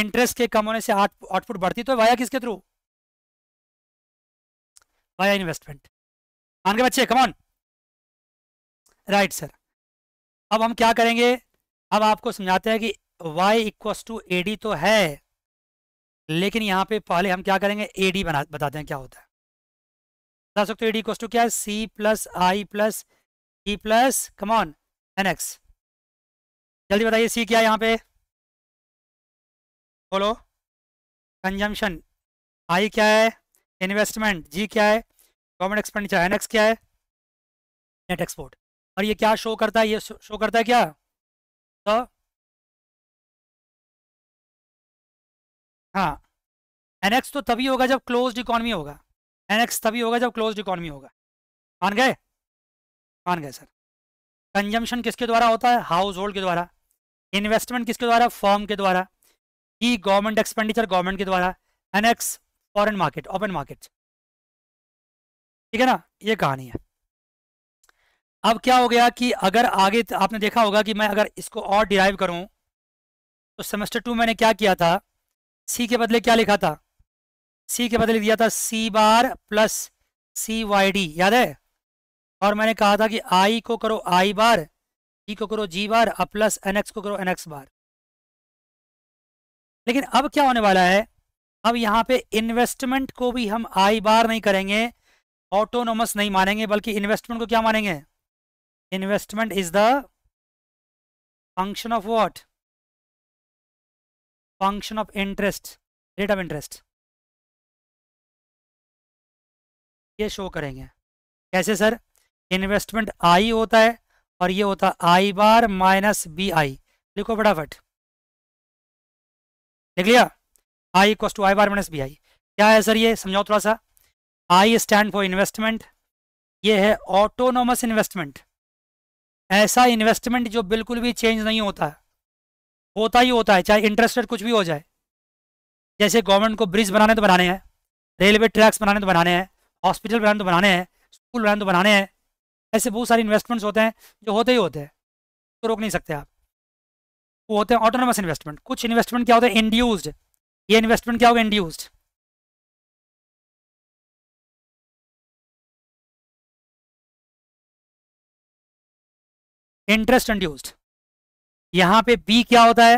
S1: इंटरेस्ट के कम होने से आउटपुट
S2: बढ़ती तो वाया किसके थ्रू वाया इन्वेस्टमेंट मान के बच्चे कमॉन राइट सर अब हम क्या करेंगे
S1: अब आपको समझाते हैं कि y इक्वस टू ए तो है लेकिन यहाँ पे पहले हम क्या करेंगे ए बना बताते हैं क्या होता है बता सकते हो डी कोस्टो क्या है C plus I plus E plus come on N X जल्दी बताइए सी क्या है यहाँ पे बोलो कंजम्पशन आई क्या है इन्वेस्टमेंट जी क्या है गवर्नमेंट एक्सपेंडिचर एन एक्स क्या
S2: है नेट एक्सपोर्ट और ये क्या शो करता है ये शो करता है क्या तो हाँ एनएक्स तो तभी होगा जब क्लोज इकोनॉमी होगा एनएक्स तभी होगा जब क्लोज इकोनॉमी होगा
S1: मान गए मान गए सर कंजम्पशन किसके द्वारा होता है हाउस होल्ड के द्वारा इन्वेस्टमेंट किसके द्वारा फॉर्म के द्वारा ई गवर्नमेंट एक्सपेंडिचर गवर्नमेंट के द्वारा NX foreign market open market ठीक है ना ये कहानी है अब क्या हो गया कि अगर आगे आपने देखा होगा कि मैं अगर इसको और डिराइव करूं तो सेमेस्टर टू मैंने क्या किया था सी के बदले क्या लिखा था सी के बदले दिया था C bar plus C Y D याद है और मैंने कहा था कि आई को करो आई बार ई को करो जी बार और प्लस एन एक्स को करो एन एक्स बार लेकिन अब क्या होने वाला है अब यहाँ पे इन्वेस्टमेंट को भी हम आई बार नहीं करेंगे ऑटोनोमस नहीं मानेंगे बल्कि इन्वेस्टमेंट को क्या मानेंगे investment is the
S2: function of what function of interest rate of interest ये शो करेंगे
S1: कैसे सर इन्वेस्टमेंट आई होता है और ये होता आई बार माइनस बी आई लिखो फटाफट लिख लिया I equal to I bar minus B I क्या है सर ये समझाओ थोड़ा सा आई स्टैंड फॉर इन्वेस्टमेंट ये है ऑटोनोमस इन्वेस्टमेंट ऐसा इन्वेस्टमेंट जो बिल्कुल भी चेंज नहीं होता होता ही होता है चाहे इंटरेस्ट रेट कुछ भी हो जाए जैसे गवर्नमेंट को ब्रिज बनाने तो बनाने हैं रेलवे ट्रैक्स बनाने तो बनाने हैं हॉस्पिटल ब्रांड तो बनाने हैं स्कूल ब्रांड तो बनाने हैं ऐसे बहुत सारे इन्वेस्टमेंट्स होते हैं जो होते ही होते हैं तो रोक नहीं सकते आप
S2: वो होते हैं ऑटोनमस इन्वेस्टमेंट कुछ इन्वेस्टमेंट क्या होते हैं इंड्यूस्ड ये इन्वेस्टमेंट क्या होगा इंड्यूस्ड इंटरेस्ट इंड्यूस्ड यहां पे बी क्या होता है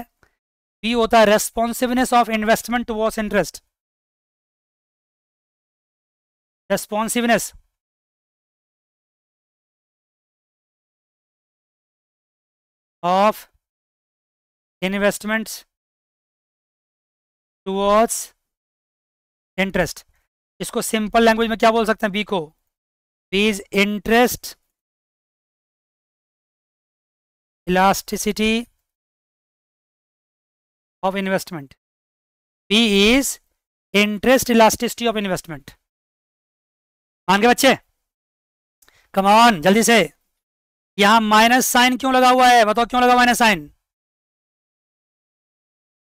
S2: बी होता है responsiveness of investment towards interest responsiveness of investments towards interest इसको सिंपल लैंग्वेज में क्या बोल सकते हैं बी को B is interest elasticity of investment B is interest elasticity of investment मान के बच्चे
S1: कमान जल्दी से यहां माइनस साइन क्यों लगा हुआ है बताओ क्यों लगा माइनस साइन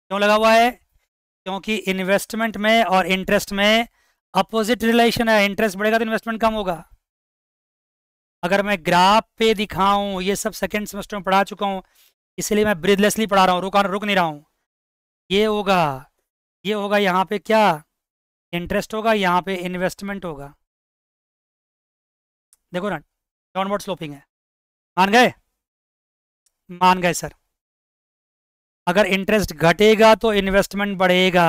S1: क्यों लगा हुआ है क्योंकि इन्वेस्टमेंट में और इंटरेस्ट में अपोजिट रिलेशन है इंटरेस्ट बढ़ेगा तो इन्वेस्टमेंट कम होगा अगर मैं ग्राफ पे दिखाऊं ये सब सेकेंड सेमेस्टर में पढ़ा चुका हूं इसलिए मैं ब्रिदलेसली पढ़ा रहा हूं रुक रुक नहीं रहा हूं ये होगा ये होगा यहाँ पे क्या इंटरेस्ट होगा यहाँ पे इन्वेस्टमेंट होगा देखो ना डाउनवर्ड स्लोपिंग है मान गए मान गए सर अगर इंटरेस्ट घटेगा तो इन्वेस्टमेंट बढ़ेगा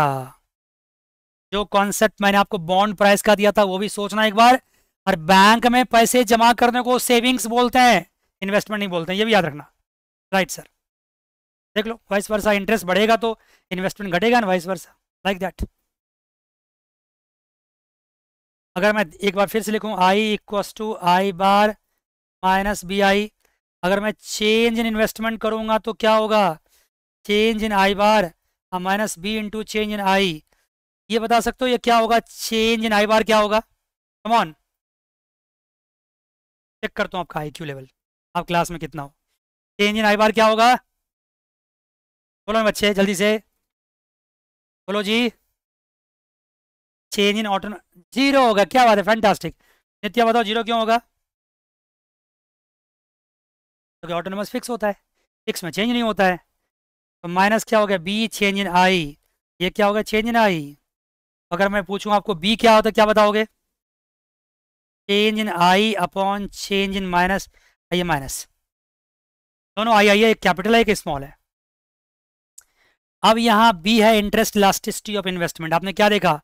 S1: जो कॉन्सेप्ट मैंने आपको बॉन्ड प्राइस का दिया था वो भी सोचना एक बार और बैंक में पैसे जमा करने को सेविंग्स बोलते हैं इन्वेस्टमेंट नहीं बोलते हैं ये भी याद रखना राइट सर देख लो वाइस वर्षा इंटरेस्ट बढ़ेगा तो इन्वेस्टमेंट घटेगा ना वाइस वर्षा लाइक दैट अगर मैं एक बार फिर से लिखूं I equals to I bar minus B I अगर मैं चेंज इन इन्वेस्टमेंट करूंगा तो क्या होगा change in I bar minus B into change in I ये बता सकते हो ये क्या होगा चेंज इन आई बार क्या होगा कमॉन चेक करता हूँ आपका आई क्यू लेवल आप क्लास में कितना हो चेंज इन आई बार क्या होगा बोलो बच्चे जल्दी से बोलो G change in auto zero होगा क्या बात है फैंटास्टिक नित्या बताओ जीरो क्यों होगा क्योंकि ऑटोनमस फिक्स होता है फिक्स में चेंज नहीं होता है तो माइनस क्या हो गया बी चेंज इन आई ये क्या होगा चेंज इन आई अगर मैं पूछूं आपको बी क्या होता है क्या बताओगे change in I upon change in minus I minus दोनों आई आई है एक कैपिटल है एक स्मॉल है अब यहाँ बी है इंटरेस्ट इलास्टिसिटी ऑफ इन्वेस्टमेंट आपने क्या देखा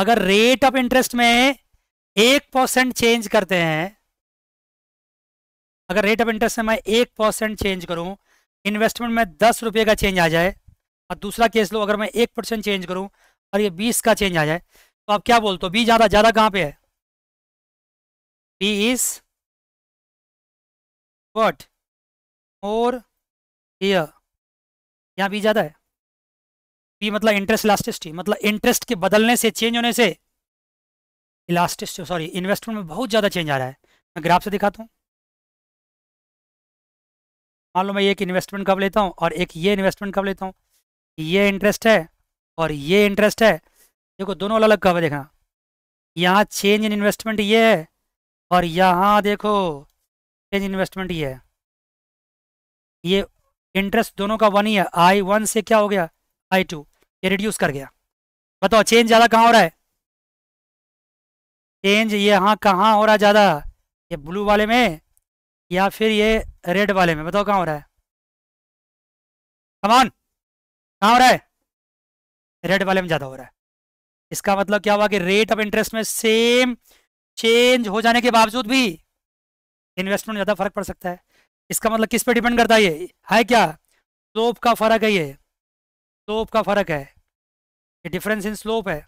S1: अगर रेट ऑफ इंटरेस्ट में एक परसेंट चेंज करते हैं अगर रेट ऑफ इंटरेस्ट में मैं एक परसेंट चेंज करूं इन्वेस्टमेंट में दस रुपये का चेंज आ जाए और दूसरा केस लो अगर मैं एक परसेंट चेंज करूं और ये बीस का
S2: चेंज आ जाए तो आप क्या बोलते हो बी ज़्यादा ज़्यादा कहाँ पे है बी इज वट और यहाँ बी ज़्यादा है पी मतलब इंटरेस्ट इलास्टिसिटी मतलब इंटरेस्ट के
S1: बदलने से चेंज होने से इलास्टिस सॉरी इन्वेस्टमेंट में बहुत ज़्यादा चेंज आ रहा है मैं ग्राफ से दिखाता हूँ मान लो मैं एक इन्वेस्टमेंट कब लेता हूँ और एक ये इन्वेस्टमेंट कब लेता हूँ ये इंटरेस्ट है और ये इंटरेस्ट है देखो दोनों अलग अलग कब है देखना यहाँ चेंज इन इन्वेस्टमेंट ये है और यहाँ देखो चेंज इन्वेस्टमेंट ये है ये इंटरेस्ट दोनों का वन ही है आई वन से क्या हो गया आई टू ये रिड्यूस कर गया बताओ चेंज ज़्यादा कहाँ हो रहा है चेंज ये हाँ कहाँ हो रहा है ज़्यादा
S2: ये ब्लू वाले में या फिर ये रेड वाले में बताओ कहाँ हो रहा है कमान कहाँ हो रहा है रेड वाले में ज़्यादा हो रहा है
S1: इसका मतलब क्या हुआ कि रेट ऑफ इंटरेस्ट में सेम चेंज हो जाने के बावजूद भी इन्वेस्टमेंट ज़्यादा फर्क पड़ सकता है इसका मतलब किस पे डिपेंड करता है ये है क्या
S2: स्लोप का फर्क है ये स्लोप का फर्क है ये डिफरेंस इन स्लोप है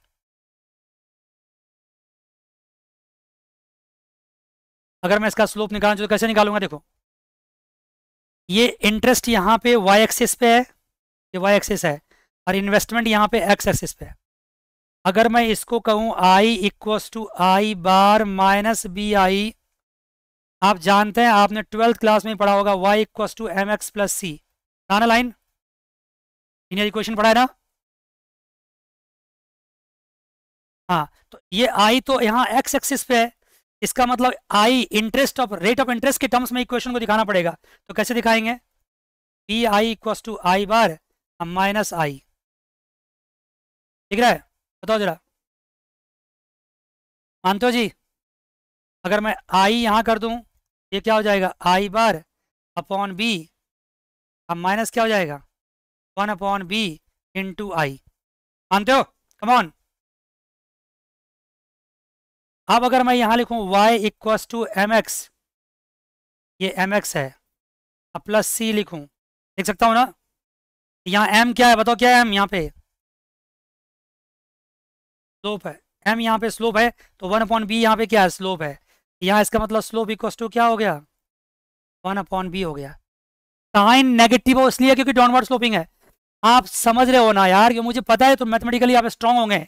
S2: अगर मैं इसका स्लोप निकालना चाहूँ तो कैसे निकालूंगा देखो ये इंटरेस्ट यहाँ पे वाई
S1: एक्सिस पे है ये वाई एक्सिस है और इन्वेस्टमेंट यहाँ पे एक्स एक्सिस पे है अगर मैं इसको कहूँ I equals to I bar minus B I आप जानते हैं आपने ट्वेल्थ क्लास में पढ़ा होगा Y equals to M X plus C
S2: line linear equation पढ़ा है ना हाँ तो ये आई तो यहाँ एक्स एक्सिस पे है इसका मतलब I
S1: interest of rate of interest के टर्म्स में इक्वेशन को दिखाना पड़ेगा तो कैसे दिखाएंगे P I equal
S2: to I bar minus I ठीक रहा है बताओ जरा मानते हो जी अगर मैं आई यहां
S1: कर दूं ये क्या हो जाएगा आई बार अपॉन बी अब माइनस क्या हो जाएगा one upon B into I मानते हो कमॉन
S2: अब अगर मैं यहां लिखू y equals to M X ये एम एक्स है अब प्लस सी लिखूं लिख सकता हूं ना यहाँ m क्या है बताओ क्या है m यहाँ पे
S1: स्लोप है m यहाँ पे स्लोप है तो वन अपॉन बी यहाँ पे क्या है स्लोप है यहाँ इसका मतलब स्लोप इक्वस टू क्या हो गया वन अपॉन बी हो गया साइन नेगेटिव हो इसलिए क्योंकि डाउनवर्ड स्लोपिंग है आप समझ रहे हो ना यार मुझे पता है तो मैथमेटिकली आप स्ट्रॉन्ग होंगे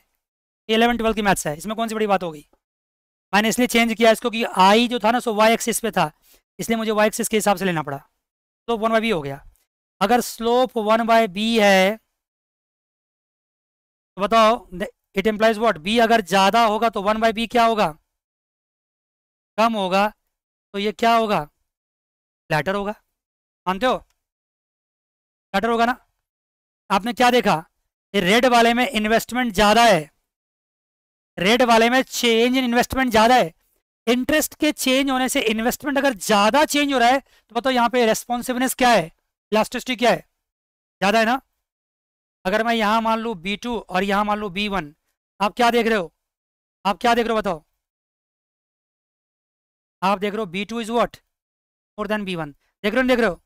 S1: इलेवन ट्वेल्थ की मैथ्स है इसमें कौन सी बड़ी बात होगी मैंने इसलिए चेंज किया इसको कि आई जो था ना सो वाई एक्सिस पे था इसलिए मुझे वाई एक्सिस के हिसाब से लेना पड़ा स्लोप वन बाई बी हो गया अगर स्लोप वन बाय बी है तो बताओ इट एम्प्लाइज वॉट बी अगर ज़्यादा होगा तो वन बाय बी क्या होगा कम होगा तो ये क्या होगा लेटर होगा मानते हो लेटर होगा ना आपने क्या देखा रेड वाले में इन्वेस्टमेंट ज़्यादा है रेड वाले में चेंज इन इन्वेस्टमेंट ज़्यादा है इंटरेस्ट के चेंज होने से इन्वेस्टमेंट अगर ज़्यादा चेंज हो रहा है तो बताओ यहाँ पे रेस्पॉन्सिवनेस क्या है इलास्टिसिटी क्या है ज़्यादा है ना अगर मैं यहां मान लू बी टू और यहां मान लू बी वन
S2: आप क्या देख रहे हो आप क्या देख रहे हो बताओ आप देख रहे हो B two is what more than B one देख रहे हो देख रहे हो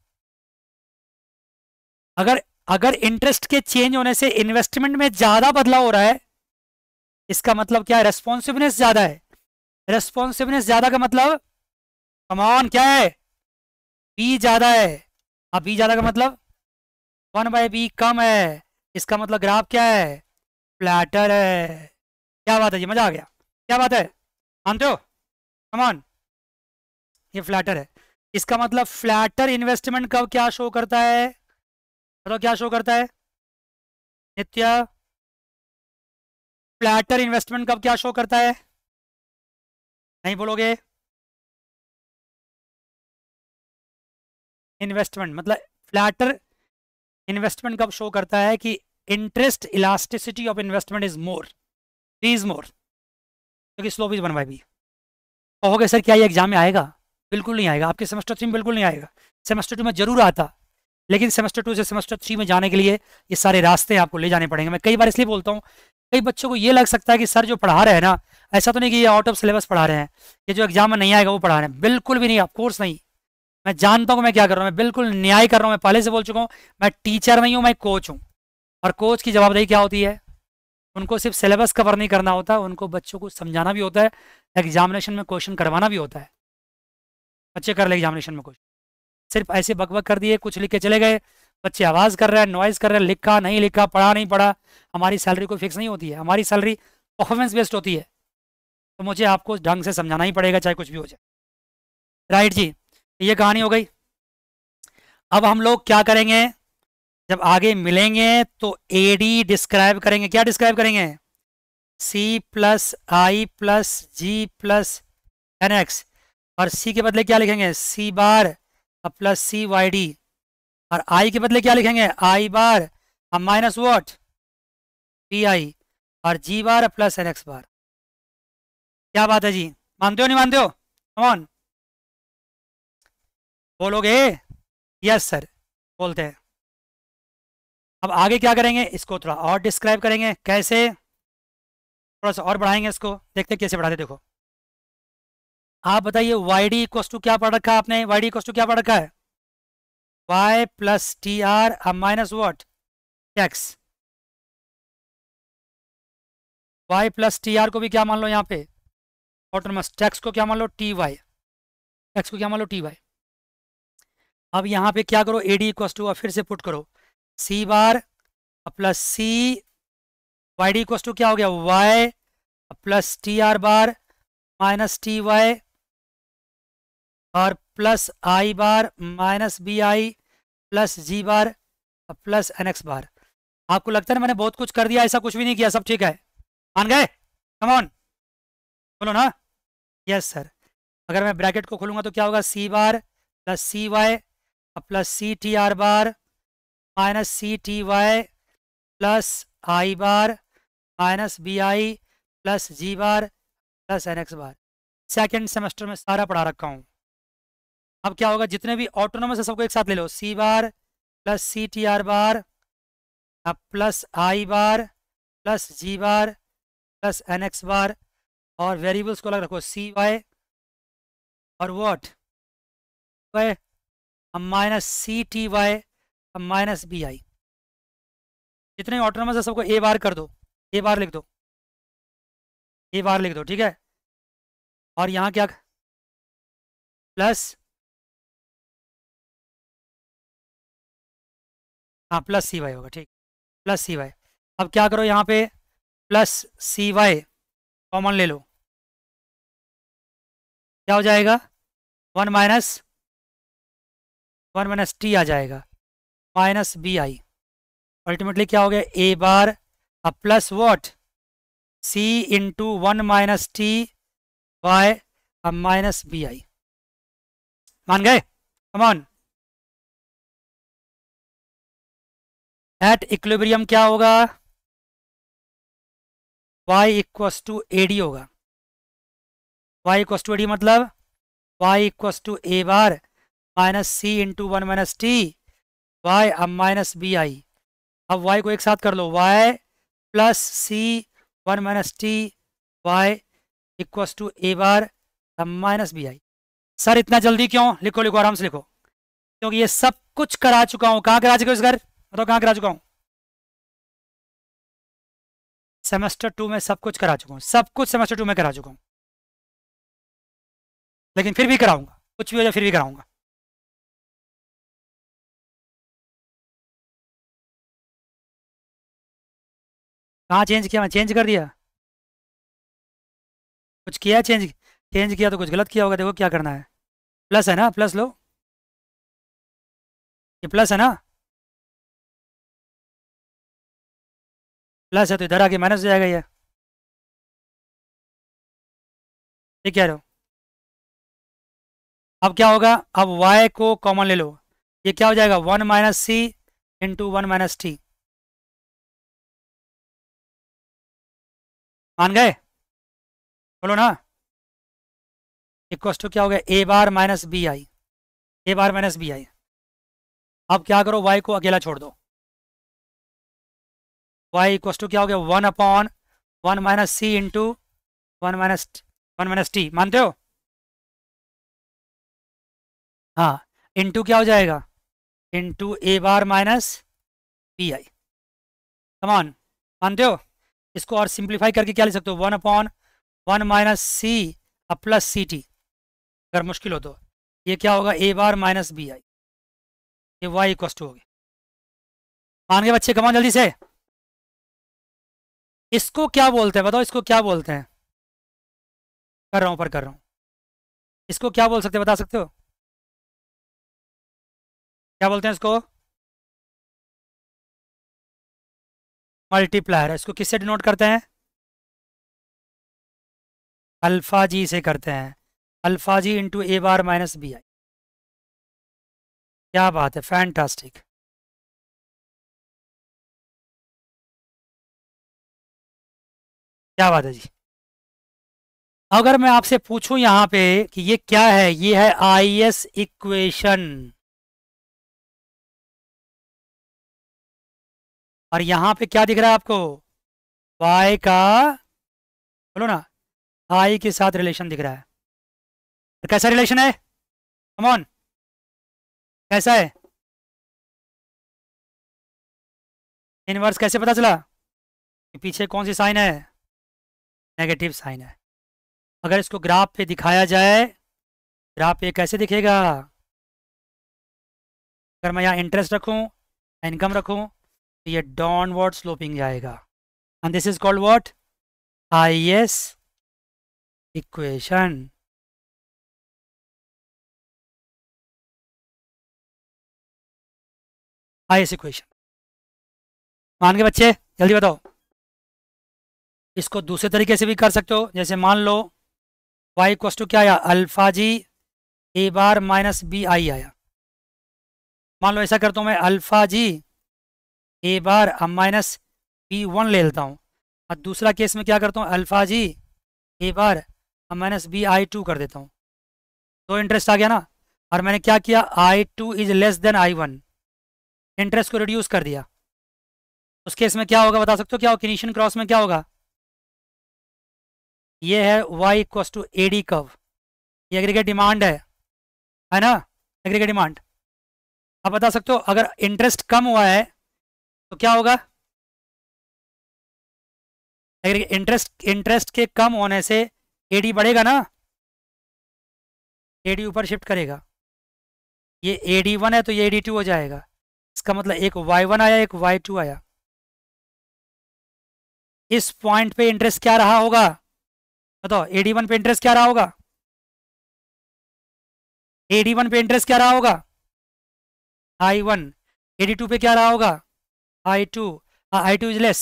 S1: अगर अगर इंटरेस्ट के चेंज होने से इन्वेस्टमेंट में ज्यादा बदलाव हो रहा है इसका मतलब क्या है रेस्पॉन्सिवनेस ज्यादा है रेस्पॉन्सिवनेस ज्यादा का मतलब कमान क्या है बी ज्यादा है अब बी ज्यादा का मतलब वन बाय बी कम है इसका मतलब ग्राफ क्या है प्लेटर है क्या बात है जी मजा आ गया क्या बात है मानते हो कमान ये फ्लैटर है इसका मतलब फ्लैटर इन्वेस्टमेंट कब क्या शो करता है
S2: तो क्या शो करता है नित्य प्लेटर इन्वेस्टमेंट कब क्या शो करता है नहीं बोलोगे इन्वेस्टमेंट मतलब फ्लैटर
S1: इन्वेस्टमेंट कब शो करता है कि interest elasticity of investment is more is more क्योंकि स्लोप भी बनवाई भी कहोगे सर क्या ये एग्जाम में आएगा बिल्कुल नहीं आएगा आपके सेमेस्टर थ्री में बिल्कुल नहीं आएगा सेमेस्टर टू में जरूर आता लेकिन सेमेस्टर टू से सेमेस्टर थ्री में जाने के लिए ये सारे रास्ते आपको ले जाने पड़ेंगे मैं कई बार इसलिए बोलता हूँ कई बच्चों को ये लग सकता है कि सर जो पढ़ा रहे हैं ना ऐसा तो नहीं कि ये आउट ऑफ सिलेबस पढ़ा रहे हैं ये जो एग्जाम में नहीं आएगा वो पढ़ा रहे हैं बिल्कुल भी नहीं ऑफकोर्स नहीं मैं जानता हूँ मैं क्या कर रहा हूँ मैं बिल्कुल न्याय कर रहा हूँ मैं पहले से बोल चुका हूँ मैं टीचर नहीं हूँ मैं कोच हूँ और कोच की जवाबदेही क्या होती है उनको सिर्फ सिलेबस कवर नहीं करना होता उनको बच्चों को समझाना भी होता है एग्जामिनेशन में क्वेश्चन करवाना भी होता है बच्चे कर ले एग्जामिनेशन में क्वेश्चन सिर्फ ऐसे बकबक कर दिए कुछ लिख के चले गए बच्चे आवाज़ कर रहे हैं नॉइज़ कर रहे हैं लिखा नहीं लिखा पढ़ा नहीं पढ़ा हमारी सैलरी कोई फिक्स नहीं होती है हमारी सैलरी परफॉर्मेंस बेस्ड होती है तो मुझे आपको ढंग से समझाना ही पड़ेगा चाहे कुछ भी हो जाए राइट जी ये कहानी हो गई अब हम लोग क्या करेंगे जब आगे मिलेंगे तो एडी डिस्क्राइब करेंगे क्या डिस्क्राइब करेंगे C plus I plus G plus N X और सी के बदले क्या लिखेंगे C bar plus C Y D और आई के बदले क्या लिखेंगे I bar minus what P I और G bar
S2: plus N X bar क्या बात है जी मानते हो नहीं मानते हो कौन बोलोगे यस सर बोलते हैं
S1: अब आगे क्या करेंगे इसको थोड़ा और डिस्क्राइब करेंगे कैसे थोड़ा सा और बढ़ाएंगे इसको देखते कैसे बढ़ाते देखो आप बताइए वाई डी इक्व टू क्या पढ़ रखा है आपने वाई डी इक्व टू क्या पढ़ रखा है Y plus T R minus what X Y plus T R को भी क्या मान लो यहाँ पे ऑटोनमस टैक्स को क्या मान लो टी वाई टैक्स को क्या मान लो टी वाई अब यहाँ पे क्या करो ए डी इक्व टू और फिर से पुट करो C bar plus C Y D equal to क्या हो गया Y plus T R bar minus T Y और plus I bar minus B I plus G bar plus N X bar आपको लगता है मैंने बहुत कुछ कर दिया ऐसा कुछ भी नहीं किया सब ठीक है मान गए कम ऑन बोलो ना यस सर अगर मैं ब्रैकेट को खोलूंगा तो क्या होगा C bar plus C Y plus C T R bar minus C T Y plus I bar minus B I plus G bar plus N X bar second semester में सारा पढ़ा रखा हूँ अब क्या होगा जितने भी ऑटोनोमस है सबको एक साथ ले लो सी बार प्लस सी टी आर बार अब plus I bar plus G bar plus N X bar और वेरिएबल्स को अलग रखो सी वाई और वॉट वाई अब माइनस सी टी वाई अब माइनस
S2: बी आई जितने ऑटोनोमस है सबको ए बार कर दो ए बार लिख दो ए बार लिख दो ठीक है और यहाँ क्या प्लस हाँ प्लस सी वाई होगा ठीक प्लस सी वाई अब क्या करो यहाँ पे प्लस सी वाई कॉमन ले लो क्या हो जाएगा one minus one minus t आ जाएगा माइनस
S1: बी आई अल्टीमेटली क्या हो गया ए बार अब plus what
S2: c into one minus T Y अब माइनस बी आई मान गए कमॉन एट इक्वेबरियम क्या होगा y equals to A d होगा y equals to A d मतलब y
S1: equals to a bar minus c into one minus T Y अब माइनस बी आई अब y को एक साथ कर लो y plus c one minus T y equals to a bar अब माइनस बी आई सर इतना जल्दी क्यों लिखो लिखो आराम से लिखो क्योंकि ये सब कुछ करा चुका हूँ कहाँ करा चुके हो इस घर
S2: बताओ तो कहाँ करा चुका हूँ सेमेस्टर टू में सब कुछ करा चुका हूँ सब कुछ सेमेस्टर टू में करा चुका हूँ लेकिन फिर भी कराऊंगा कुछ भी हो जाए फिर भी कराऊंगा कहाँ चेंज किया मैं चेंज कर दिया कुछ किया चेंज चेंज किया तो कुछ गलत किया होगा देखो क्या करना है प्लस है ना प्लस लो ये प्लस है ना प्लस है तो इधर आके माइनस हो जाएगा ये ठीक कह रहे हो अब क्या होगा अब y को कॉमन ले लो ये क्या हो जाएगा one minus c into one minus t मान गए बोलो ना इक्व टू क्या हो गया a bar
S1: minus B i a bar minus B i अब क्या करो y को अकेला छोड़ दो
S2: वाई इक्व टू क्या हो गया one upon one minus c into one minus one minus t मानते हो हाँ
S1: इंटू क्या हो जाएगा into a bar minus p i come on मानते हो इसको और सिंप्लीफाई करके क्या ले सकते हो one upon one minus c plus सी टी अगर मुश्किल हो
S2: तो ये क्या होगा ए बार माइनस बी आई ये वाई इक्वस टू हो गया मान गए बच्चे कमान जल्दी से इसको क्या बोलते हैं बताओ इसको क्या बोलते हैं कर रहा हूं पर कर रहा हूं इसको क्या बोल सकते बता सकते हो क्या बोलते हैं इसको मल्टीप्लायर इसको किससे डिनोट करते हैं अल्फा जी से करते हैं alpha g into a bar minus B I क्या बात है फैंटास्टिक क्या बात है जी अगर मैं आपसे पूछूं यहां पे कि ये क्या है ये है आई एस इक्वेशन और यहां पे क्या दिख रहा है आपको वाई का बोलो ना आई के साथ रिलेशन दिख रहा है और तो कैसा रिलेशन है कमॉन कैसा है इनवर्स कैसे पता चला पीछे कौन सी साइन है
S1: नेगेटिव साइन है अगर इसको ग्राफ पे दिखाया जाए ग्राफ पे कैसे दिखेगा अगर मैं यहाँ इंटरेस्ट रखूँ इनकम रखूँ तो ये वर्ड स्लोपिंग जाएगा and this is called what
S2: I S equation I S equation मान के बच्चे जल्दी बताओ इसको दूसरे
S1: तरीके से भी कर सकते हो जैसे मान लो वाई इक्व टू क्या आया alpha g a bar minus B i आया मान लो ऐसा करता हूँ मैं alpha g a bar minus b one ले लेता हूँ और दूसरा केस में क्या करता हूँ alpha g a bar minus B i two कर देता हूँ तो इंटरेस्ट आ गया ना और मैंने क्या किया i two is less than i one interest को रिड्यूस कर दिया उस केस में क्या होगा बता सकते हो क्या होगा क्रॉस में क्या होगा ये है y equal to A d कव ये एग्रीगेट डिमांड है
S2: है ना एग्रीगेट डिमांड आप बता सकते हो अगर इंटरेस्ट कम हुआ है तो क्या होगा इंटरेस्ट इंटरेस्ट के कम होने से एडी बढ़ेगा ना एडी ऊपर
S1: शिफ्ट करेगा ये एडी वन है तो ये एडी टू हो जाएगा इसका मतलब एक वाई
S2: वन आया एक वाई टू आया इस पॉइंट पे इंटरेस्ट क्या रहा होगा बताओ एडी वन पे इंटरेस्ट क्या रहा होगा एडी वन पे इंटरेस्ट क्या रहा होगा आई वन एडी टू पे क्या रहा होगा
S1: i two i two is less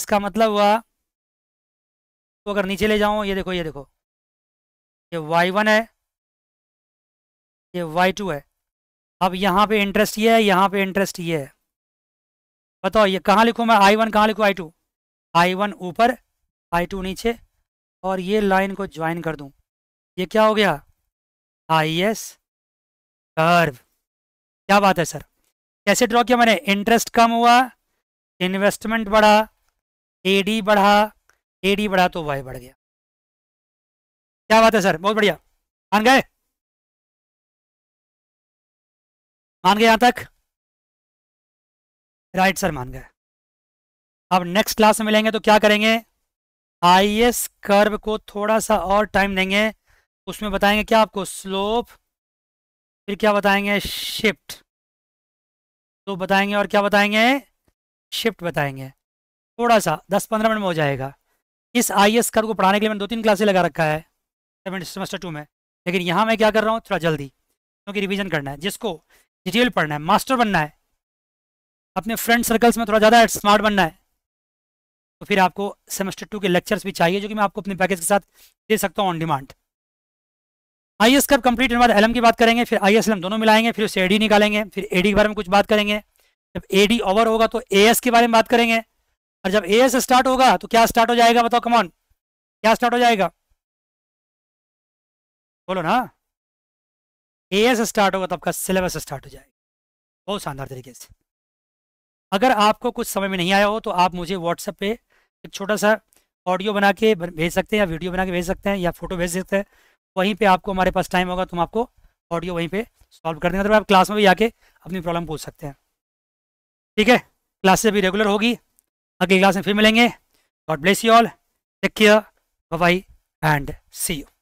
S1: इसका मतलब हुआ तो अगर नीचे ले जाऊं ये देखो ये देखो ये वाई वन है ये वाई टू है अब यहाँ पे इंटरेस्ट ये है यहाँ पे इंटरेस्ट ये है बताओ ये कहाँ लिखू मैं आई वन कहाँ लिखू आई टू आई वन ऊपर आई टू नीचे और ये लाइन को ज्वाइन कर दूं ये क्या हो गया आई एस कर्व क्या बात है सर कैसे ड्रॉ किया मैंने इंटरेस्ट कम हुआ इन्वेस्टमेंट बढ़ा एडी बढ़ा एडी
S2: बढ़ा तो वाई बढ़ गया क्या बात है सर बहुत बढ़िया मान गए मान गए यहां तक राइट सर मान गए अब नेक्स्ट क्लास में मिलेंगे तो क्या करेंगे
S1: आई एस कर्व को थोड़ा सा और टाइम देंगे उसमें बताएंगे क्या आपको स्लोप फिर क्या बताएंगे शिफ्ट तो बताएंगे और क्या बताएंगे शिफ्ट बताएंगे थोड़ा सा दस पंद्रह मिनट में हो जाएगा इस आई एस कर्व को पढ़ाने के लिए मैंने दो तीन क्लासे लगा रखा है सेमेस्टर टू में लेकिन यहाँ मैं क्या कर रहा हूँ थोड़ा जल्दी क्योंकि रिविजन करना है जिसको डिटेल पढ़ना है मास्टर बनना है अपने फ्रेंड सर्कल्स में थोड़ा ज़्यादा स्मार्ट बनना है तो फिर आपको सेमेस्टर टू के लेक्चर्स भी चाहिए जो कि मैं आपको अपने पैकेज के साथ दे सकता हूँ ऑन डिमांड आई एस कब कंप्लीट होने बाद एलएम की बात करेंगे फिर आई एस एल दोनों मिलाएंगे फिर उससे एडी निकालेंगे फिर एडी के बारे में कुछ बात करेंगे जब एडी ओवर होगा तो एएस के बारे में बात करेंगे और जब एएस स्टार्ट होगा तो क्या स्टार्ट हो जाएगा बताओ कमॉन
S2: क्या स्टार्ट हो जाएगा बोलो ना एएस स्टार्ट होगा तो आपका सिलेबस स्टार्ट हो जाएगा बहुत शानदार तरीके से
S1: अगर आपको कुछ समय में नहीं आया हो तो आप मुझे व्हाट्सएप पे एक छोटा सा ऑडियो बना के भेज सकते हैं या वीडियो बना के भेज सकते हैं या फोटो भेज सकते हैं वहीं पे आपको हमारे पास टाइम होगा तो हम आपको ऑडियो वहीं पे सॉल्व कर देंगे तो आप क्लास में भी आके अपनी प्रॉब्लम पूछ सकते हैं ठीक है क्लासेस अभी रेगुलर होगी अगली क्लास में फिर मिलेंगे God bless you all take care bye and see you